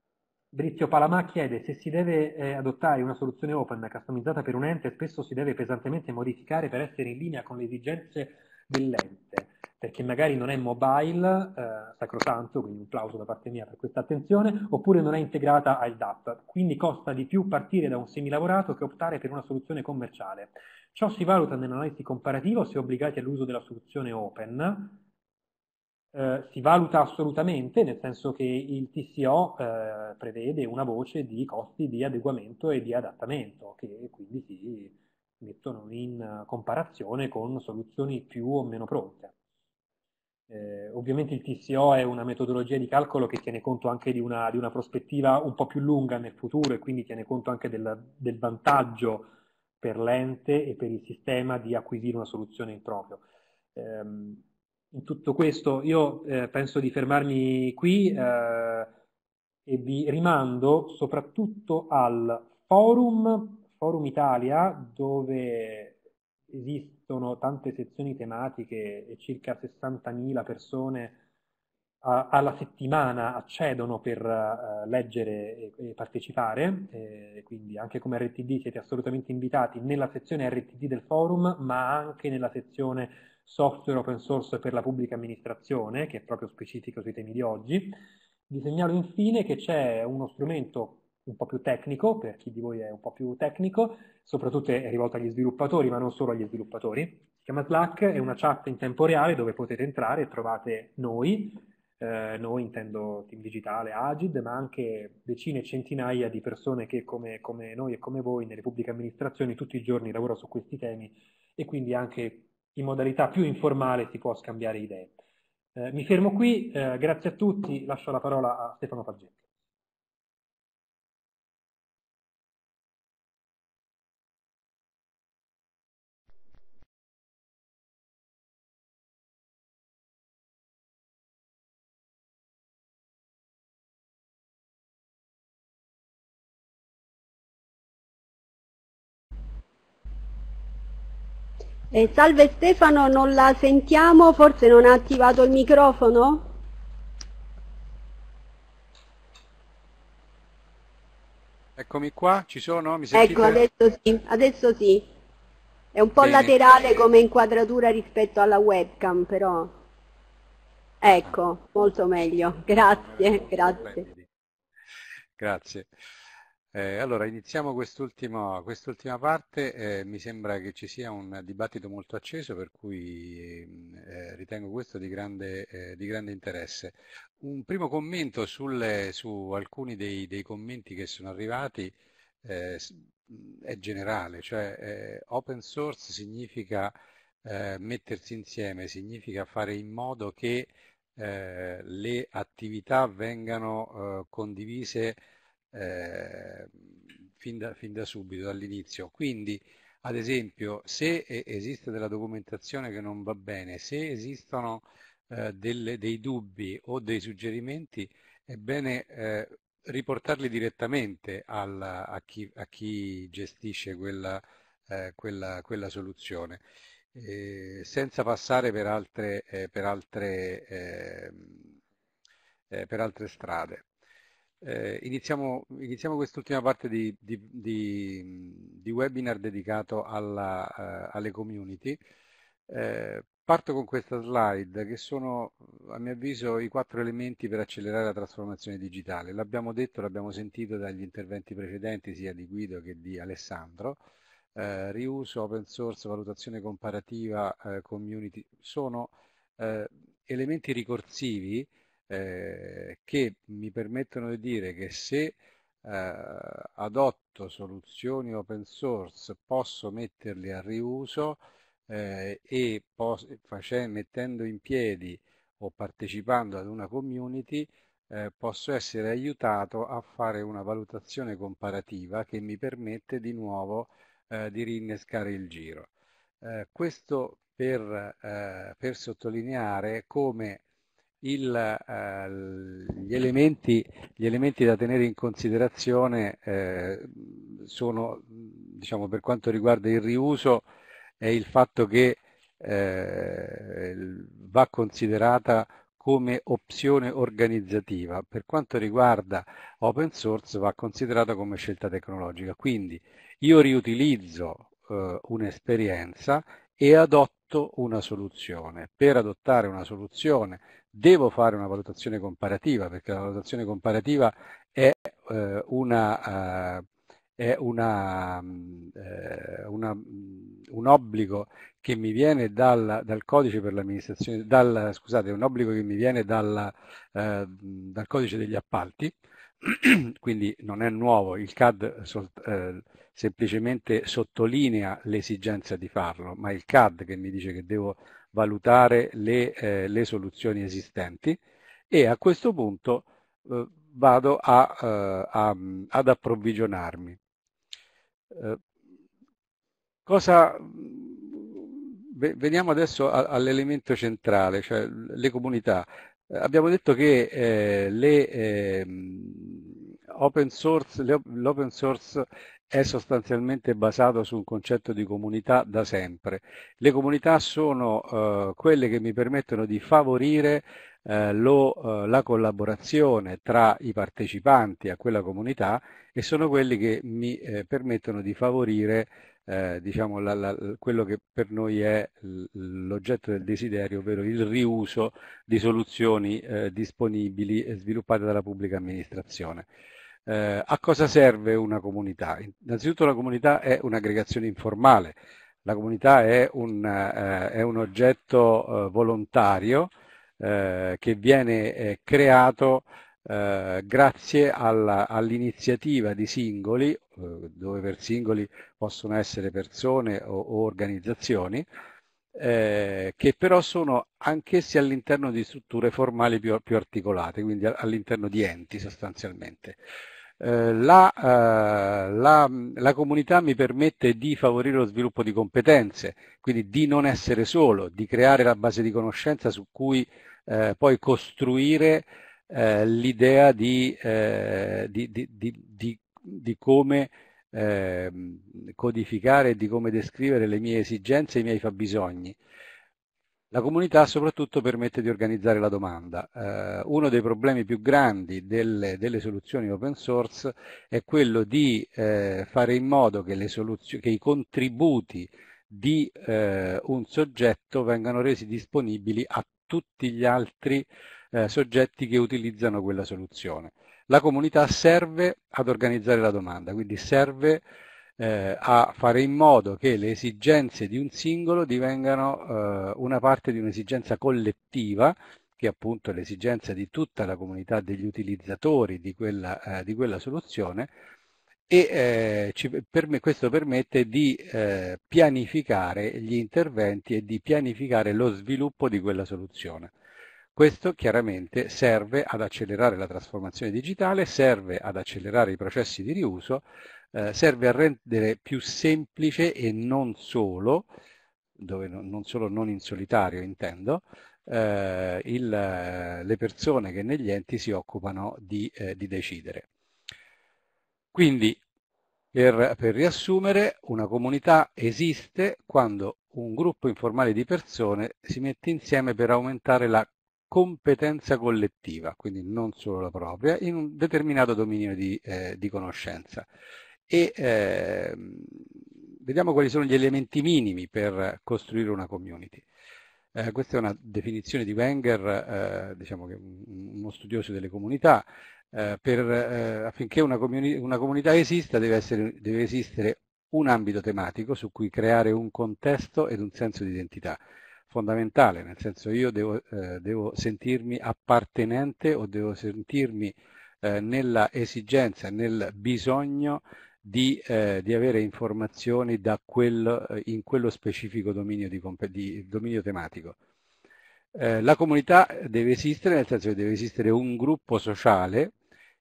Brizio Palamà chiede se si deve eh, adottare una soluzione open customizzata per un ente, spesso si deve pesantemente modificare per essere in linea con le esigenze dell'ente perché magari non è mobile, eh, sacrosanto, quindi un plauso da parte mia per questa attenzione, oppure non è integrata al DAP. Quindi costa di più partire da un semilavorato che optare per una soluzione commerciale. Ciò si valuta nell'analisi comparativa se obbligati all'uso della soluzione open, eh, si valuta assolutamente, nel senso che il TCO eh, prevede una voce di costi di adeguamento e di adattamento, che quindi si mettono in comparazione con soluzioni più o meno pronte. Eh, ovviamente il TCO è una metodologia di calcolo che tiene conto anche di una, di una prospettiva un po' più lunga nel futuro e quindi tiene conto anche della, del vantaggio per l'ente e per il sistema di acquisire una soluzione in proprio. Eh, in tutto questo io eh, penso di fermarmi qui eh, e vi rimando soprattutto al forum, forum Italia dove esistono tante sezioni tematiche e circa 60.000 persone a, alla settimana accedono per uh, leggere e, e partecipare, e eh, quindi anche come RTD siete assolutamente invitati nella sezione RTD del forum, ma anche nella sezione software open source per la pubblica amministrazione, che è proprio specifico sui temi di oggi. Vi segnalo infine che c'è uno strumento un po' più tecnico, per chi di voi è un po' più tecnico, soprattutto è rivolto agli sviluppatori, ma non solo agli sviluppatori. Si chiama Slack, è una chat in tempo reale dove potete entrare e trovate noi, eh, noi intendo Team Digitale, Agid, ma anche decine e centinaia di persone che come, come noi e come voi nelle pubbliche amministrazioni tutti i giorni lavorano su questi temi e quindi anche in modalità più informale si può scambiare idee. Eh, mi fermo qui, eh, grazie a tutti, lascio la parola a Stefano Faggetti. Eh, salve Stefano, non la sentiamo, forse non ha attivato il microfono? Eccomi qua, ci sono? Mi sentite? Ecco, adesso sì, adesso sì. È un po' Bene. laterale come inquadratura rispetto alla webcam, però. Ecco, molto meglio. Grazie, grazie. Grazie. Eh, allora, iniziamo quest'ultima quest parte, eh, mi sembra che ci sia un dibattito molto acceso per cui mm, eh, ritengo questo di grande, eh, di grande, interesse. Un primo commento sulle, su alcuni dei, dei, commenti che sono arrivati eh, mm, è generale, cioè eh, open source significa mettersi insieme, significa fare in modo che le attività vengano condivise eh, fin, da, fin da subito, dall'inizio. Quindi, ad esempio, se esiste della documentazione che non va bene, se esistono eh, delle, dei dubbi o dei suggerimenti, è bene eh, riportarli direttamente al, a, chi, a, chi, gestisce quella, eh, quella, quella soluzione, eh, senza passare per altre, eh, per altre, ehm, eh, per altre strade. Eh, iniziamo, iniziamo quest'ultima parte di, di, di, di, webinar dedicato alla, uh, alle community. Eh, parto con questa slide che sono a mio avviso i quattro elementi per accelerare la trasformazione digitale. L'abbiamo detto, l'abbiamo sentito dagli interventi precedenti sia di Guido che di Alessandro. Eh, riuso, open source, valutazione comparativa, eh, community sono eh, elementi ricorsivi eh, che mi permettono di dire che se eh, adotto soluzioni open source posso metterle a riuso eh, e face, mettendo in piedi o partecipando ad una community eh, posso essere aiutato a fare una valutazione comparativa che mi permette di nuovo eh, di rinnescare il giro. Eh, questo per, eh, per sottolineare come il, eh, gli, elementi, gli, elementi, da tenere in considerazione eh, sono, diciamo, per quanto riguarda il riuso, è il fatto che eh, va considerata come opzione organizzativa, per quanto riguarda open source va considerata come scelta tecnologica, quindi io riutilizzo eh, un'esperienza e adotto una soluzione. Per adottare una soluzione devo fare una valutazione comparativa, perché la valutazione comparativa è eh, una, eh, è una, eh, una, mm, un obbligo che mi viene dal, dal codice per l'amministrazione, dal, scusate, un obbligo che mi viene dal, eh, dal codice degli appalti, quindi non è nuovo, il CAD sol, eh, semplicemente sottolinea l'esigenza di farlo, ma il CAD che mi dice che devo valutare le, eh, le soluzioni esistenti e a questo punto eh, vado a, eh, a, ad approvvigionarmi. Eh, cosa, veniamo adesso all'elemento centrale, cioè le comunità. Abbiamo detto che eh, l'open ehm, eh, source, le, source è sostanzialmente basato su un concetto di comunità da sempre. Le comunità sono eh, quelle che mi permettono di favorire eh, lo, eh, la collaborazione tra i partecipanti a quella comunità e sono quelli che mi eh, permettono di favorire eh, diciamo, la, la, quello che per noi è l'oggetto del desiderio, ovvero il riuso di soluzioni eh, disponibili e sviluppate dalla pubblica amministrazione. Eh, a cosa serve una comunità? Innanzitutto la comunità è un'aggregazione informale, la comunità è un, eh, è un oggetto eh, volontario eh, che viene eh, creato eh, grazie alla, all'iniziativa di singoli, dove per singoli possono essere persone o, o organizzazioni, eh, che però sono anch'essi all'interno di strutture formali più, più articolate, quindi all'interno di enti sostanzialmente. Eh, la, eh, la, la comunità mi permette di favorire lo sviluppo di competenze, quindi di non essere solo, di creare la base di conoscenza su cui eh, poi costruire eh, l'idea di, eh, di, di, di, come ehm, codificare e di come descrivere le mie esigenze e i miei fabbisogni. La comunità soprattutto permette di organizzare la domanda. Eh, uno dei problemi più grandi delle, delle, soluzioni open source è quello di eh, fare in modo che, che i contributi di eh, un soggetto vengano resi disponibili a tutti gli altri eh, soggetti che utilizzano quella soluzione. La comunità serve ad organizzare la domanda, quindi serve eh, a fare in modo che le esigenze di un singolo divengano eh, una parte di un'esigenza collettiva che è appunto l'esigenza di tutta la comunità degli utilizzatori di quella, eh, di quella soluzione e eh, ci, per me, questo permette di eh, pianificare gli interventi e di pianificare lo sviluppo di quella soluzione. Questo chiaramente serve ad accelerare la trasformazione digitale, serve ad accelerare i processi di riuso, eh, serve a rendere più semplice e non solo, dove no, non solo non in solitario intendo, eh, il, eh, le persone che negli enti si occupano di, eh, di decidere. Quindi, per, per riassumere, una comunità esiste quando un gruppo informale di persone si mette insieme per aumentare la competenza collettiva, quindi non solo la propria, in un determinato dominio di, eh, di conoscenza e eh, vediamo quali sono gli elementi minimi per costruire una community. Eh, questa è una definizione di Wenger, eh, diciamo che uno studioso delle comunità, eh, per, eh, affinché una, comuni una, comunità esista deve, essere, deve esistere un ambito tematico su cui creare un contesto ed un senso di identità fondamentale, nel senso io devo, eh, devo, sentirmi appartenente o devo sentirmi eh, nella esigenza, nel bisogno di, eh, di avere informazioni quel, eh, in quello specifico dominio, di, di dominio tematico. Eh, la comunità deve esistere, nel senso che deve esistere un gruppo sociale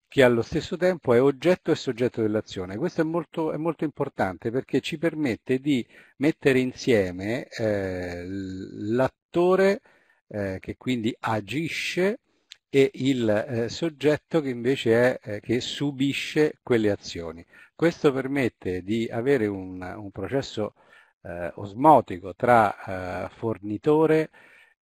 che allo stesso tempo è oggetto e soggetto dell'azione. Questo è molto, è molto, importante perché ci permette di mettere insieme eh, l'attore eh, che quindi agisce e il eh, soggetto che invece è eh, che subisce quelle azioni. Questo permette di avere un, un processo eh, osmotico tra eh, fornitore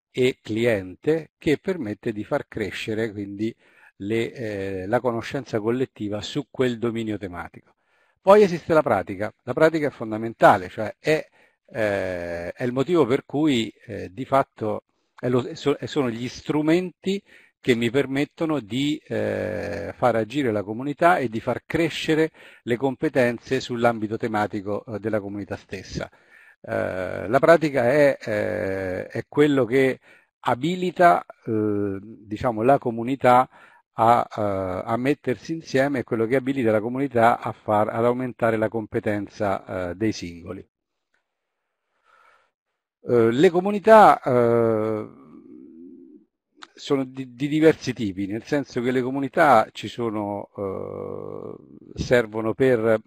e cliente che permette di far crescere quindi le, eh, la conoscenza collettiva su quel dominio tematico. Poi esiste la pratica, la pratica è fondamentale, cioè è, eh, è il motivo per cui di fatto lo, sono gli strumenti che mi permettono di eh, far agire la comunità e di far crescere le competenze sull'ambito tematico eh, della comunità stessa. Eh, la pratica è, eh, è, quello che abilita eh, diciamo, la comunità a, eh, a, mettersi insieme, è quello che abilita la comunità far, ad aumentare la competenza dei singoli. le comunità sono di, di, diversi tipi, nel senso che le comunità ci sono, eh, servono per,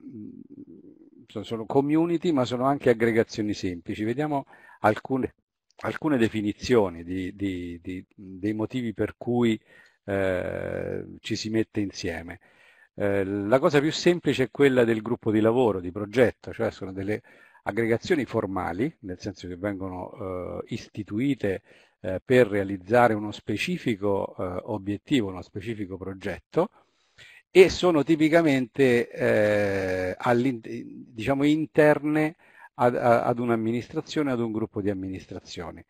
mm, sono community ma sono anche aggregazioni semplici. Vediamo alcune, alcune definizioni di, di, dei motivi per cui eh, ci si mette insieme. Eh, la cosa più semplice è quella del gruppo di lavoro, di progetto, cioè sono delle aggregazioni formali, nel senso che vengono eh, istituite eh, per realizzare uno specifico eh, obiettivo, uno specifico progetto e sono tipicamente eh, diciamo interne ad, ad un'amministrazione, ad un gruppo di amministrazioni.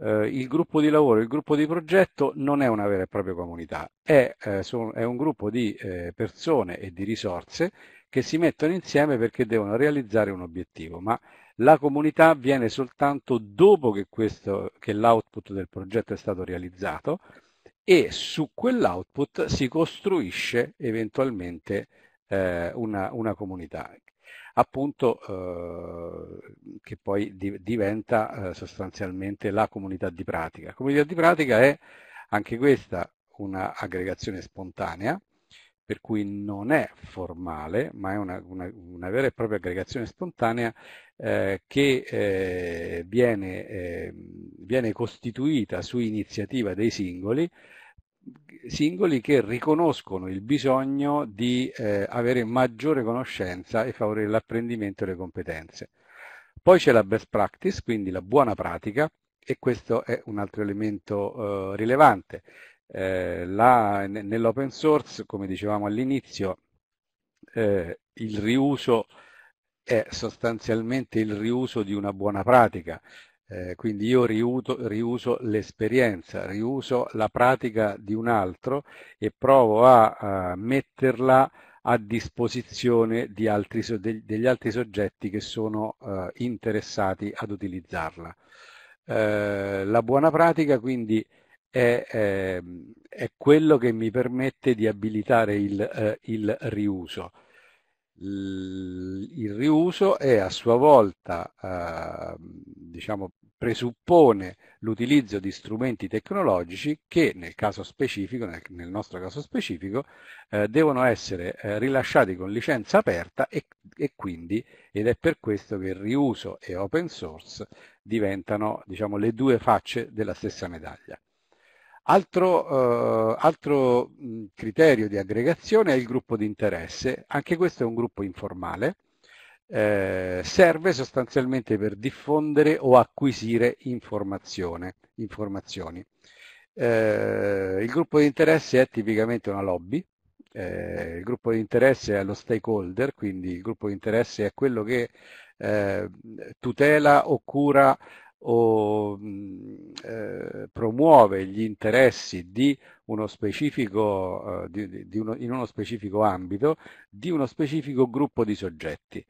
Eh, il gruppo di lavoro, il gruppo di progetto non è una vera e propria comunità, è, eh, sono, è un gruppo di eh, persone e di risorse che si mettono insieme perché devono realizzare un obiettivo, ma la comunità viene soltanto dopo che, questo, che l'output del progetto è stato realizzato e su quell'output si costruisce eventualmente eh, una, una, comunità appunto eh, che poi di, diventa eh, sostanzialmente la comunità di pratica. La comunità di pratica è anche questa un'aggregazione spontanea per cui non è formale, ma è una, una, una vera e propria aggregazione spontanea eh, che eh, viene, eh, viene, costituita su iniziativa dei singoli, singoli che riconoscono il bisogno di eh, avere maggiore conoscenza e favorire l'apprendimento e le competenze. Poi c'è la best practice, quindi la buona pratica, e questo è un altro elemento eh, rilevante. Eh, nell'open source, come dicevamo all'inizio, eh, il riuso è sostanzialmente il riuso di una buona pratica. Eh, quindi io riuto, riuso l'esperienza, riuso la pratica di un altro e provo a, a metterla a disposizione di altri, degli altri soggetti che sono eh, interessati ad utilizzarla. Eh, la buona pratica quindi è, è, ehm, è quello che mi permette di abilitare il, eh, il riuso. il riuso è a sua volta, eh, diciamo, presuppone l'utilizzo di strumenti tecnologici che nel caso specifico, nel nostro caso specifico, eh, devono essere eh, rilasciati con licenza aperta e, e, quindi, ed è per questo che riuso e open source diventano diciamo, le due facce della stessa medaglia. Altro, eh, altro mm, criterio di aggregazione è il gruppo di interesse, anche questo è un gruppo informale, eh, serve sostanzialmente per diffondere o acquisire informazioni. Eh, il gruppo di interesse è tipicamente una lobby, eh, il gruppo di interesse è lo stakeholder, quindi il gruppo di interesse è quello che eh, tutela o cura o eh, promuove gli interessi di uno specifico, eh, di, di uno, in uno specifico ambito di uno specifico gruppo di soggetti.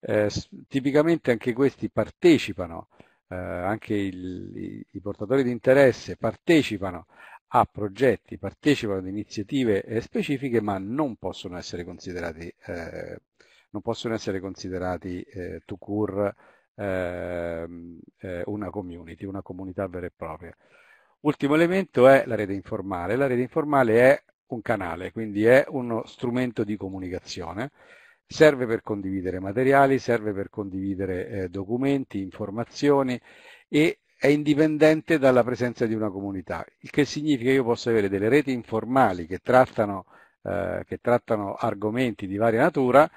Eh, tipicamente anche questi partecipano, eh, anche il, i, i portatori di interesse partecipano a progetti, partecipano ad iniziative eh, specifiche ma non possono essere considerati, eh, non possono essere considerati tout court Ehm, eh, una community, una comunità vera e propria. Ultimo elemento è la rete informale. La rete informale è un canale, quindi è uno strumento di comunicazione. Serve per condividere materiali, serve per condividere eh, documenti, informazioni e è indipendente dalla presenza di una comunità, il che significa che io posso avere delle reti informali che trattano, eh, che trattano argomenti di varia natura,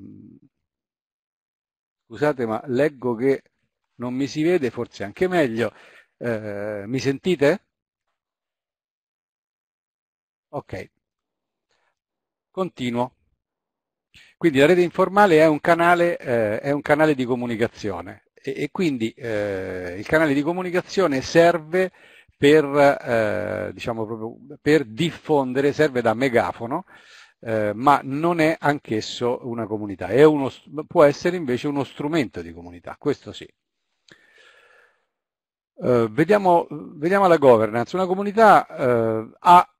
mm, Scusate, ma leggo che non mi si vede, forse anche meglio. Eh, mi sentite? Ok. Continuo. Quindi la rete informale è un canale, eh, è un canale di comunicazione e, e quindi eh, il canale di comunicazione serve per, eh, diciamo proprio, per diffondere, serve da megafono eh, ma non è anch'esso una comunità, uno, può essere invece uno strumento di comunità, questo sì. Eh, vediamo, vediamo, la governance. Una comunità eh, ha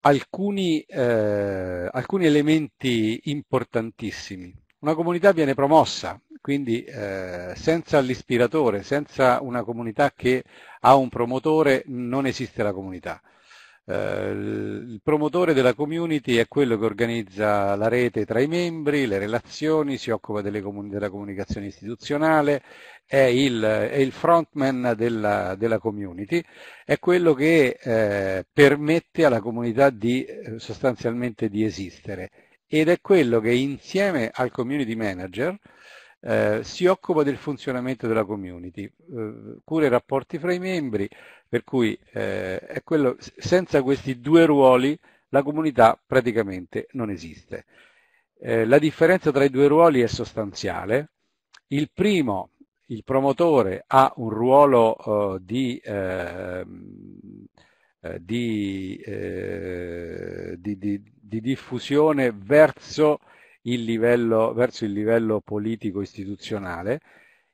alcuni, eh, alcuni, elementi importantissimi. Una comunità viene promossa, quindi eh, senza l'ispiratore, senza una comunità che ha un promotore non esiste la comunità. Eh, il promotore della community è quello che organizza la rete tra i membri, le relazioni, si occupa comun- della comunicazione istituzionale, è il, è il frontman della, della, community, è quello che eh, permette alla comunità di, eh, sostanzialmente di esistere ed è quello che insieme al community manager eh, si occupa del funzionamento della community, eh, cura i rapporti fra i membri, per cui eh, quello, senza questi due ruoli la comunità praticamente non esiste. Eh, la differenza tra i due ruoli è sostanziale. Il primo, il promotore, ha un ruolo eh, di ehm, di, eh, di, di, di, diffusione verso il livello, verso il livello politico istituzionale,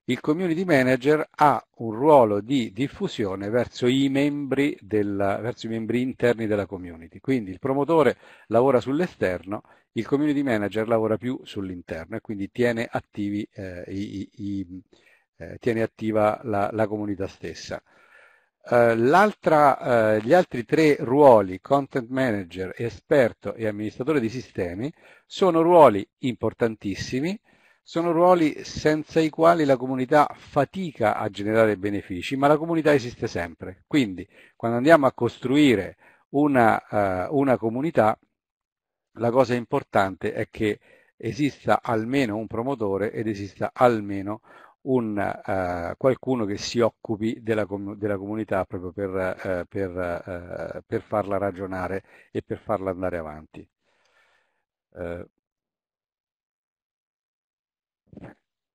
il community manager ha un ruolo di diffusione verso i membri, della, verso i membri interni della community. Quindi il promotore lavora sull'esterno, il community manager lavora più sull'interno e quindi tiene, attivi, eh, i, i, eh, tiene attiva la, la comunità stessa. Uh, uh, gli altri tre ruoli, content manager, esperto e amministratore di sistemi, sono ruoli importantissimi, sono ruoli senza i quali la comunità fatica a generare benefici, ma la comunità esiste sempre. Quindi quando andiamo a costruire una, uh, una comunità, la cosa importante è che esista almeno un promotore ed esista almeno un un, uh, qualcuno che si occupi della, com- della comunità proprio per, uh, per, uh, per, farla ragionare e per farla andare avanti.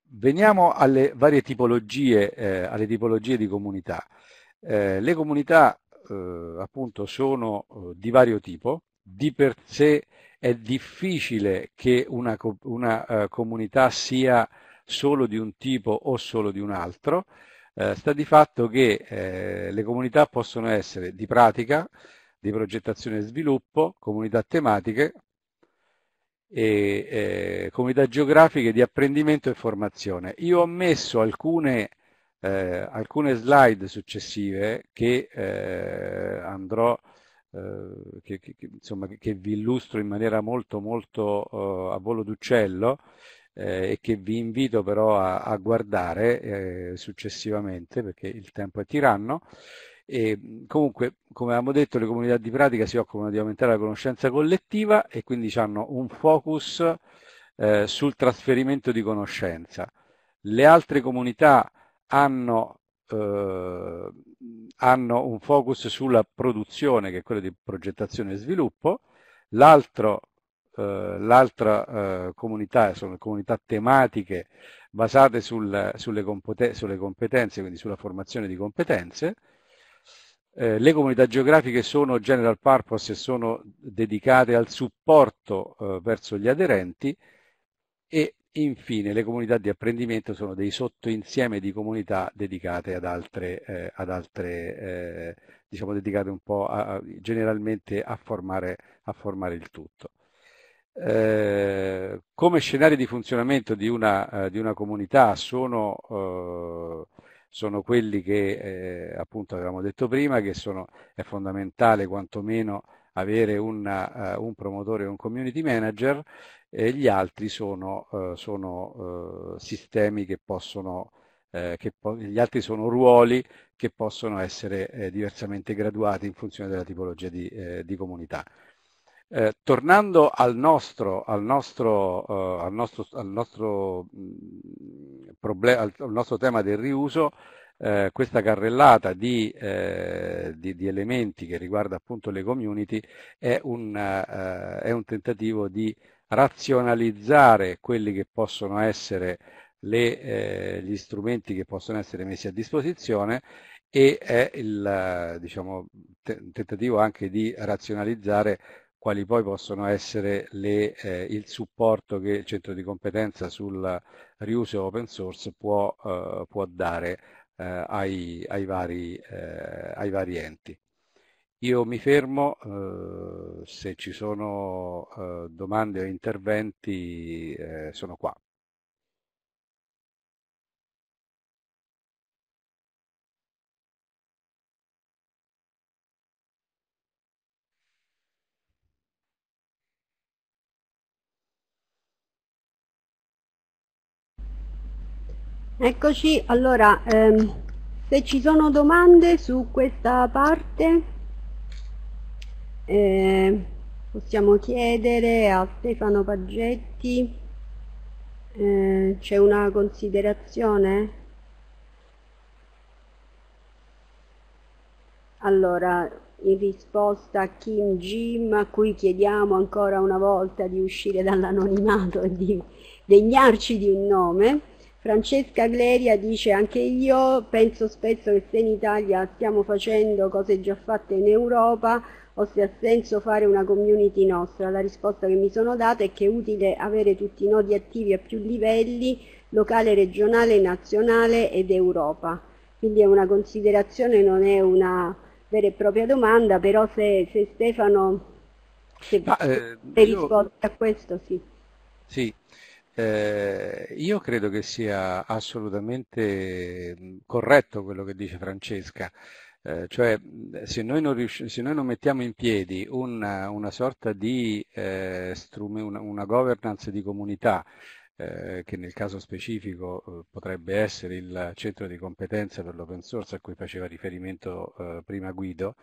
veniamo alle varie tipologie, alle tipologie di comunità. le comunità appunto sono di vario tipo, di per sé è difficile che una, una comunità sia solo di un tipo o solo di un altro, eh, sta di fatto che eh, le comunità possono essere di pratica, di progettazione e sviluppo, comunità tematiche e eh, comunità geografiche di apprendimento e formazione. Io ho messo alcune, eh, alcune slide successive che eh, andrò eh, che, che, insomma, che, vi illustro in maniera molto, molto uh, a volo d'uccello, eh, e che vi invito però a, a guardare eh, successivamente perché il tempo è tiranno. E comunque, come abbiamo detto, le comunità di pratica si occupano di aumentare la conoscenza collettiva e quindi hanno un focus eh, sul trasferimento di conoscenza. Le altre comunità hanno, eh, hanno un focus sulla produzione, che è quello di progettazione e sviluppo, l'altro eh, l'altra eh, comunità, sono comunità tematiche basate sul, sulle, competen- sulle, competenze, quindi sulla formazione di competenze. Eh, le comunità geografiche sono general purpose e sono dedicate al supporto eh, verso gli aderenti e infine le comunità di apprendimento sono dei sottoinsieme di comunità dedicate ad altre, eh, ad altre eh, diciamo dedicate un po' a, a, generalmente a formare, a formare il tutto. Eh, come scenari di funzionamento di una, eh, di una comunità sono, eh, sono, quelli che eh, appunto avevamo detto prima, che sono, è fondamentale quantomeno avere una, eh, un promotore o un community manager, e gli altri sono, sono sistemi che possono che po- gli altri sono ruoli che possono essere diversamente graduati in funzione della tipologia di, di comunità. Eh, tornando al nostro, al nostro, uh, al nostro, al nostro, mh, mm, al, al nostro tema del riuso, eh, questa carrellata di, eh, di, di, elementi che riguarda appunto le community è un, eh, è un tentativo di razionalizzare quelli che possono essere le, eh, gli strumenti che possono essere messi a disposizione e è il diciamo, tentativo anche di razionalizzare quali poi possono essere le, eh, il supporto che il centro di competenza sul riuso open source può, eh, può dare eh, ai, ai, vari, eh, ai, vari, enti. Io mi fermo, eh, se ci sono eh, domande o interventi sono qua. Eccoci, allora, ehm, se ci sono domande su questa parte, eh, possiamo chiedere a Stefano Paggetti, eh, c'è una considerazione? Allora, in risposta a Kim Jim, a cui chiediamo ancora una volta di uscire dall'anonimato e di degnarci di un nome, Francesca Gleria dice anche io penso spesso che se in Italia stiamo facendo cose già fatte in Europa o se ha senso fare una community nostra. La risposta che mi sono data è che è utile avere tutti i nodi attivi a più livelli, locale, regionale, nazionale ed Europa. Quindi è una considerazione, non è una vera e propria domanda, però se, se Stefano se, Ma, ah, eh, se risponde io... a questo sì. Sì, eh, io credo che sia assolutamente mm, corretto quello che dice Francesca, eh, cioè mm, se noi, non riusci- se noi non mettiamo in piedi una, una sorta di eh, strum- una, una, governance di comunità, eh, che nel caso specifico eh, potrebbe essere il centro di competenza per l'open source a cui faceva riferimento eh, prima Guido,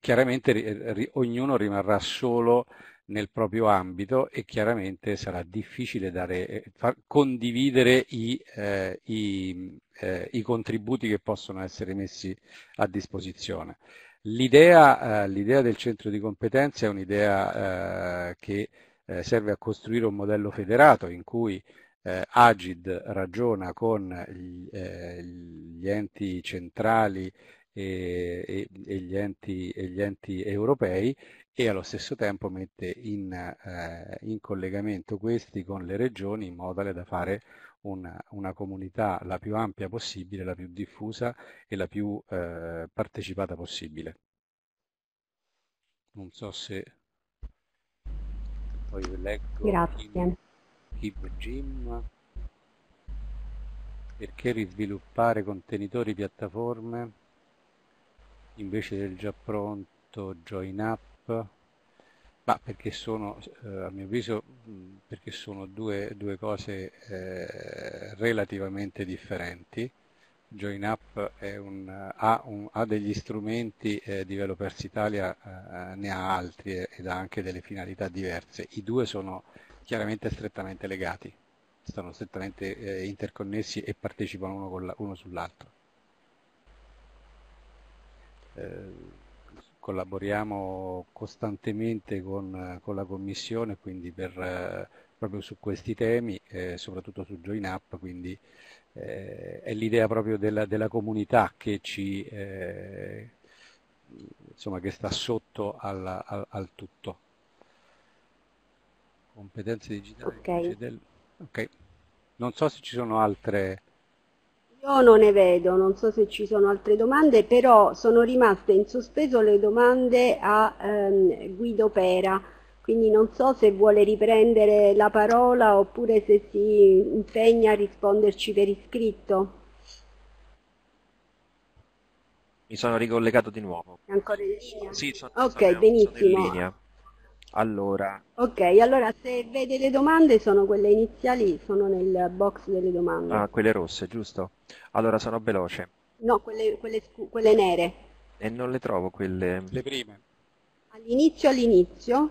chiaramente ri- ognuno rimarrà solo nel proprio ambito e chiaramente sarà difficile dare, eh, far, condividere i, eh, i, eh, i, contributi che possono essere messi a disposizione. L'idea, eh, del centro di competenza è un'idea eh, che eh, serve a costruire un modello federato in cui Agid ragiona con gli, gli enti centrali e, e, gli enti, e, gli enti, europei e allo stesso tempo mette in, eh, in, collegamento questi con le regioni in modo tale da fare una, una comunità la più ampia possibile, la più diffusa e la più eh, partecipata possibile. Non so se poi vi leggo Grazie. Hib Jim. perché risviluppare contenitori piattaforme invece del già pronto join up ma perché sono, eh, a mio avviso, perché sono due, due cose eh, relativamente differenti. Join Up un, ha, un, ha, degli strumenti, eh, Developers Italia eh, ne ha altri eh, ed ha anche delle finalità diverse. I due sono chiaramente strettamente legati, sono strettamente eh, interconnessi e partecipano uno, la, uno sull'altro. Eh, collaboriamo costantemente con, con la Commissione, quindi per, eh, proprio su questi temi, eh, soprattutto su Join Up, quindi eh, è l'idea proprio della, della comunità che ci... Eh, insomma, che sta sotto al, al, al tutto. Competenze digitali. Okay. ok. Non so se ci sono altre io non ne vedo, non so se ci sono altre domande, però sono rimaste in sospeso le domande a ehm, Guido Pera, quindi non so se vuole riprendere la parola oppure se si impegna a risponderci per iscritto. Mi sono ricollegato di nuovo. È ancora in linea? Sì, sono, ok, sono, benissimo. Sono in linea. Allora. Ok, allora se vede le domande sono quelle iniziali, sono nel box delle domande. Ah, quelle rosse, giusto? Allora sono veloce. No, quelle, quelle, quelle nere. E non le trovo quelle... Le prime. All'inizio, all'inizio,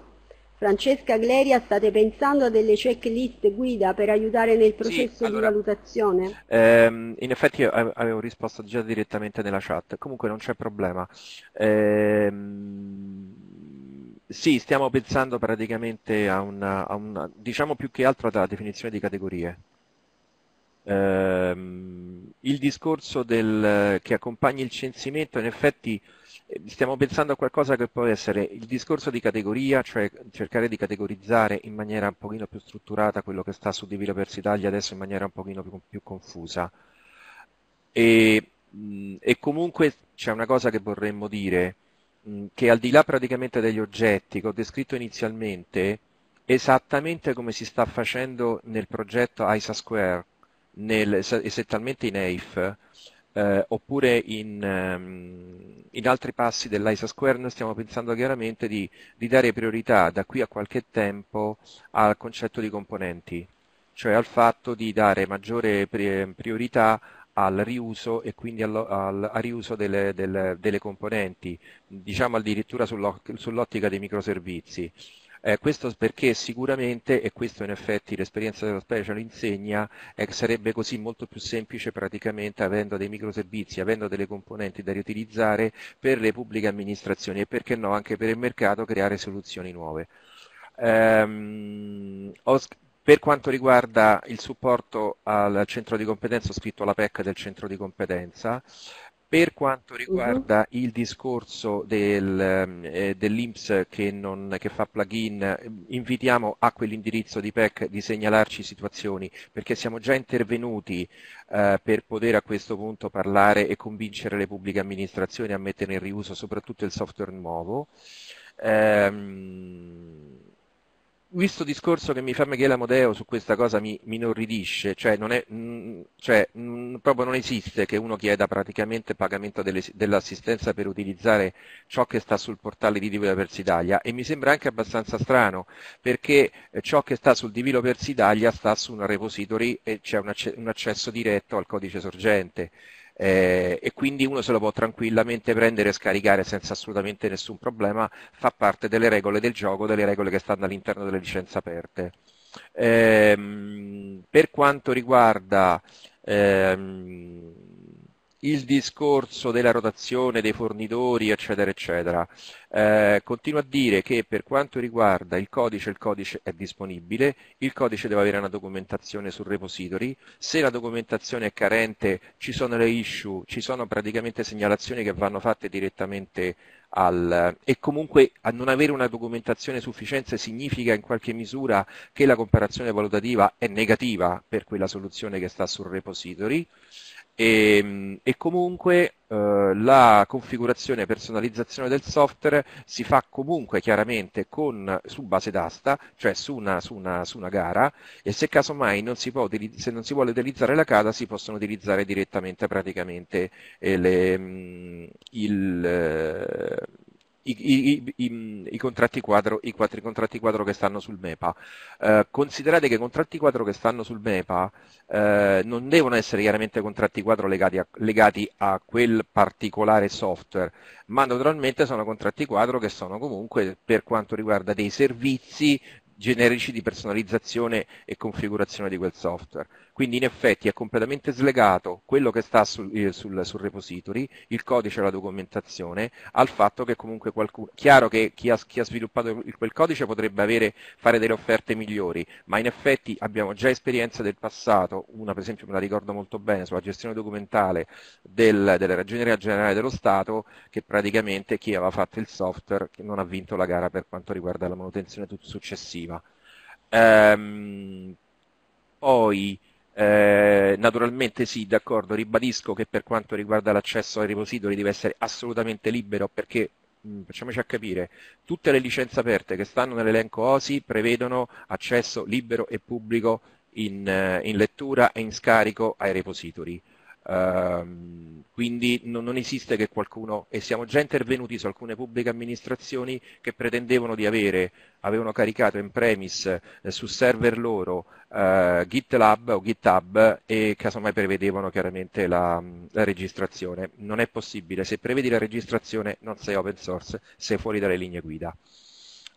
Francesca Gleria, state pensando a delle checklist guida per aiutare nel processo sì, allora, di valutazione? Ehm, in effetti io avevo risposto già direttamente nella chat, comunque non c'è problema. Ehm sì, stiamo pensando praticamente a una, a una diciamo più che altro alla definizione di categorie. Ehm, il discorso del, che accompagna il censimento, in effetti eh, stiamo pensando a qualcosa che può essere il discorso di categoria, cioè cercare di categorizzare in maniera un pochino più strutturata quello che sta su Developers Italia adesso in maniera un pochino più, più confusa. E, mm, e comunque c'è una cosa che vorremmo dire, che al di là praticamente degli oggetti che ho descritto inizialmente, esattamente come si sta facendo nel progetto ISA Square, nel, esattamente in EIF, eh, oppure in, um, in, altri passi dell'ISA Square noi stiamo pensando chiaramente di, di, dare priorità da qui a qualche tempo al concetto di componenti, cioè al fatto di dare maggiore priorità al riuso e quindi al, al, al riuso delle, delle, delle, componenti, diciamo addirittura sull'ottica dei microservizi. Eh, questo perché sicuramente, e questo in effetti l'esperienza dello special insegna, è che sarebbe così molto più semplice praticamente avendo dei microservizi, avendo delle componenti da riutilizzare per le pubbliche amministrazioni e perché no anche per il mercato creare soluzioni nuove. Um, per quanto riguarda il supporto al centro di competenza, ho scritto la PEC del centro di competenza, per quanto mhm. riguarda uh-huh. il discorso del, eh, dell'Inps che, non, che, fa plugin, invitiamo a quell'indirizzo di PEC di segnalarci situazioni, perché siamo già intervenuti eh, per poter a questo punto parlare e convincere le pubbliche amministrazioni a mettere in riuso soprattutto il software nuovo. Ehm, questo discorso che mi fa Michele Amodeo su questa cosa mi, mi inorridisce, cioè, non è, mh, mm, cioè mh, mm, proprio non esiste che uno chieda praticamente pagamento delle, dell'assistenza per utilizzare ciò che sta sul portale di Developers Persidaglia e mi sembra anche abbastanza strano perché eh, ciò che sta sul Developers Persidaglia sta su una repository e c'è un, acce- un accesso diretto al codice sorgente eh, e quindi uno se lo può tranquillamente prendere e scaricare senza assolutamente nessun problema, fa parte delle regole del gioco, delle regole che stanno all'interno delle licenze aperte. Eh, per quanto riguarda ehm, il discorso della rotazione dei fornitori, eccetera, eccetera. Eh, continuo a dire che per quanto riguarda il codice, il codice è disponibile, il codice deve avere una documentazione sul repository, se la documentazione è carente ci sono le issue, ci sono praticamente segnalazioni che vanno fatte direttamente al, e comunque a non avere una documentazione sufficiente significa in qualche misura che la comparazione valutativa è negativa per quella soluzione che sta sul repository e, ehm, e comunque eh, la configurazione e personalizzazione del software si fa comunque chiaramente con, su base d'asta, cioè su una, su, una, su una, gara e se casomai non si, può, se non si vuole utilizzare la CADA si possono utilizzare direttamente praticamente eh, le, mm, il eh, i, i, i, i, contratti quadro, i quattro contratti quadro che stanno sul MEPA. Eh, considerate che i contratti quadro che stanno sul MEPA eh, non devono essere chiaramente contratti quadro legati a, legati a, quel particolare software, ma naturalmente sono contratti quadro che sono comunque per quanto riguarda dei servizi generici di personalizzazione e configurazione di quel software. Quindi in effetti è completamente slegato quello che sta sul, eh, sul, sul repository, il codice e la documentazione, al fatto che comunque qualcuno... Chiaro che chi ha, chi ha sviluppato quel codice potrebbe avere, fare delle offerte migliori, ma in effetti abbiamo già esperienze del passato, una per esempio me la ricordo molto bene, sulla gestione documentale del, della Ragioneria Generale dello Stato, che praticamente chi aveva fatto il software non ha vinto la gara per quanto riguarda la manutenzione successiva. Ehm, poi eh, naturalmente sì, d'accordo, ribadisco che per quanto riguarda l'accesso ai repository deve essere assolutamente libero perché mm, facciamoci a capire, tutte le licenze aperte che stanno nell'elenco OSI prevedono accesso libero e pubblico in, eh, in lettura e in scarico ai repository. Ehm, quindi non, non, esiste che qualcuno, e siamo già intervenuti su alcune pubbliche amministrazioni che pretendevano di avere, avevano caricato in premise eh, su server loro eh, GitLab o GitHub e casomai prevedevano chiaramente la, la, registrazione. Non è possibile, se prevedi la registrazione non sei open source, sei fuori dalle linee guida.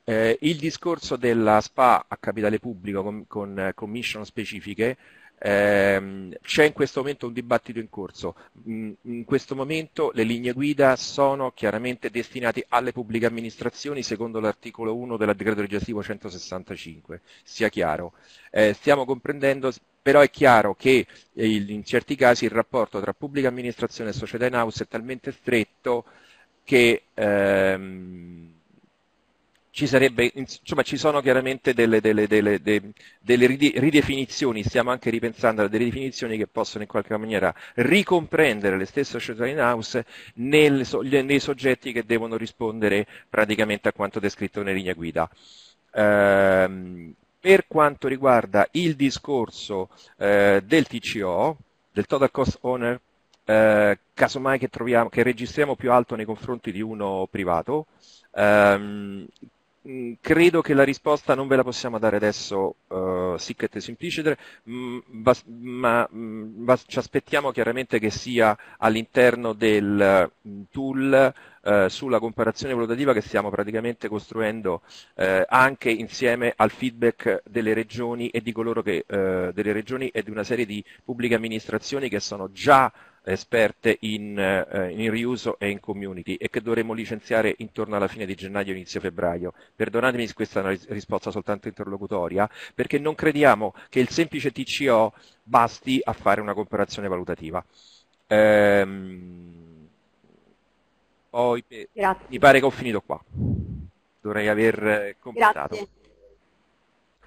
Eh, il discorso della SPA a capitale pubblico con, con eh, commission specifiche Ehm, c'è in questo momento un dibattito in corso. Mm, in questo momento le linee guida sono chiaramente destinate alle pubbliche amministrazioni secondo l'articolo 1 del decreto legislativo 165, sia chiaro. Eh, stiamo comprendendo però è chiaro che eh, in certi casi il rapporto tra pubblica amministrazione e società in house è talmente stretto che ehm, ci sarebbe, insomma, ci sono chiaramente delle, delle, delle, delle ridefinizioni, stiamo anche ripensando a delle ridefinizioni che possono in qualche maniera ricomprendere le stesse società in house nel, nei soggetti che devono rispondere praticamente a quanto descritto nelle linee guida. Eh, per quanto riguarda il discorso eh, del TCO, del Total Cost Owner, eh, casomai che, troviamo, che registriamo più alto nei confronti di uno privato, ehm, Mm, credo che la risposta non ve la possiamo dare adesso uh, eh, e simpliciter, mm, ma mh, mm, ci aspettiamo chiaramente che sia all'interno del tool eh, sulla comparazione valutativa che stiamo praticamente costruendo uh, anche insieme al feedback delle regioni e di, che, delle regioni e di una serie di pubbliche amministrazioni che sono già esperte in, eh, in, riuso e in community e che dovremo licenziare intorno alla fine di gennaio inizio febbraio. Perdonatemi se questa è una risposta soltanto interlocutoria, perché non crediamo che il semplice TCO basti a fare una comparazione valutativa. Ehm... Oh, mi pare che ho finito qua. Dovrei aver eh, completato. Grazie.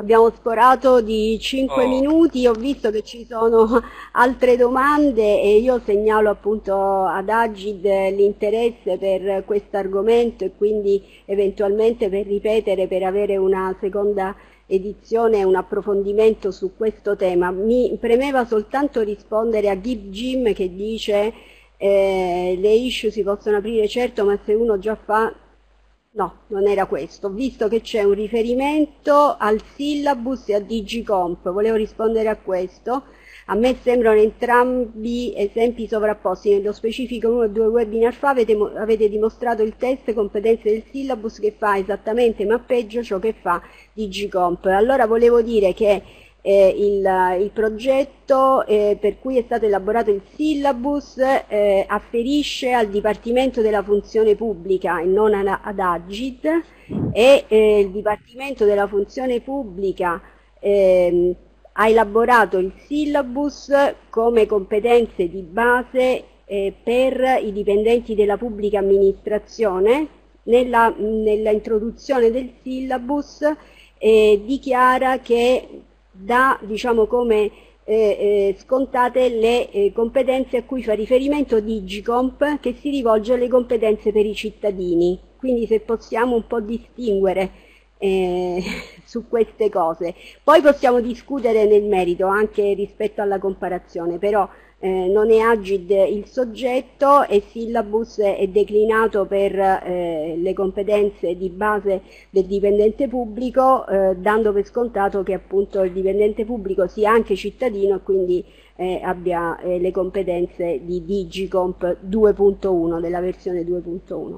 Abbiamo sporato di 5 oh. minuti, ho visto che ci sono altre domande e io segnalo appunto ad Agid l'interesse per questo argomento e quindi eventualmente per ripetere, per avere una seconda edizione, un approfondimento su questo tema. Mi premeva soltanto rispondere a Gib Jim che dice eh, le issue si possono aprire certo ma se uno già fa No, non era questo, visto che c'è un riferimento al syllabus e a digicomp, volevo rispondere a questo. A me sembrano entrambi esempi sovrapposti, nello specifico uno o due webinar fa avete, avete dimostrato il test competenze del syllabus che fa esattamente, ma peggio ciò che fa digicomp. Allora volevo dire che eh, il, eh, il, progetto eh, per cui è stato elaborato il syllabus eh, afferisce al Dipartimento della Funzione Pubblica e non ad Agid e eh, il Dipartimento della Funzione Pubblica ehm, ha elaborato il syllabus come competenze di base eh, per i dipendenti della pubblica amministrazione. Nella, nella introduzione del syllabus dichiara che da, diciamo, come eh, eh, scontate le eh, competenze a cui fa riferimento Digicomp che si rivolge alle competenze per i cittadini. Quindi se possiamo un po' distinguere eh, su queste cose. Poi possiamo discutere nel merito anche rispetto alla comparazione, però eh, non è agid il soggetto e syllabus è declinato per eh, le competenze di base del dipendente pubblico eh, dando per scontato che appunto il dipendente pubblico sia anche cittadino e quindi eh, abbia eh, le competenze di Digicomp 2.1 della versione 2.1.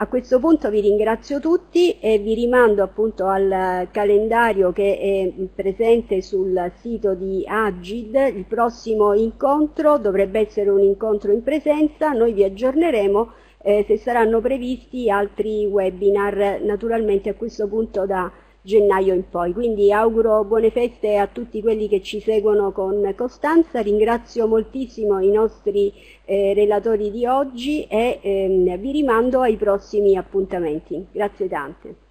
A questo punto vi ringrazio tutti e vi rimando appunto al calendario che è presente sul sito di Agid. Il prossimo incontro dovrebbe essere un incontro in presenza, noi vi aggiorneremo eh, se saranno previsti altri webinar naturalmente a questo punto da gennaio in poi. Quindi auguro buone feste a tutti quelli che ci seguono con costanza, ringrazio moltissimo i nostri eh, relatori di oggi e ehm, vi rimando ai prossimi appuntamenti. Grazie tante.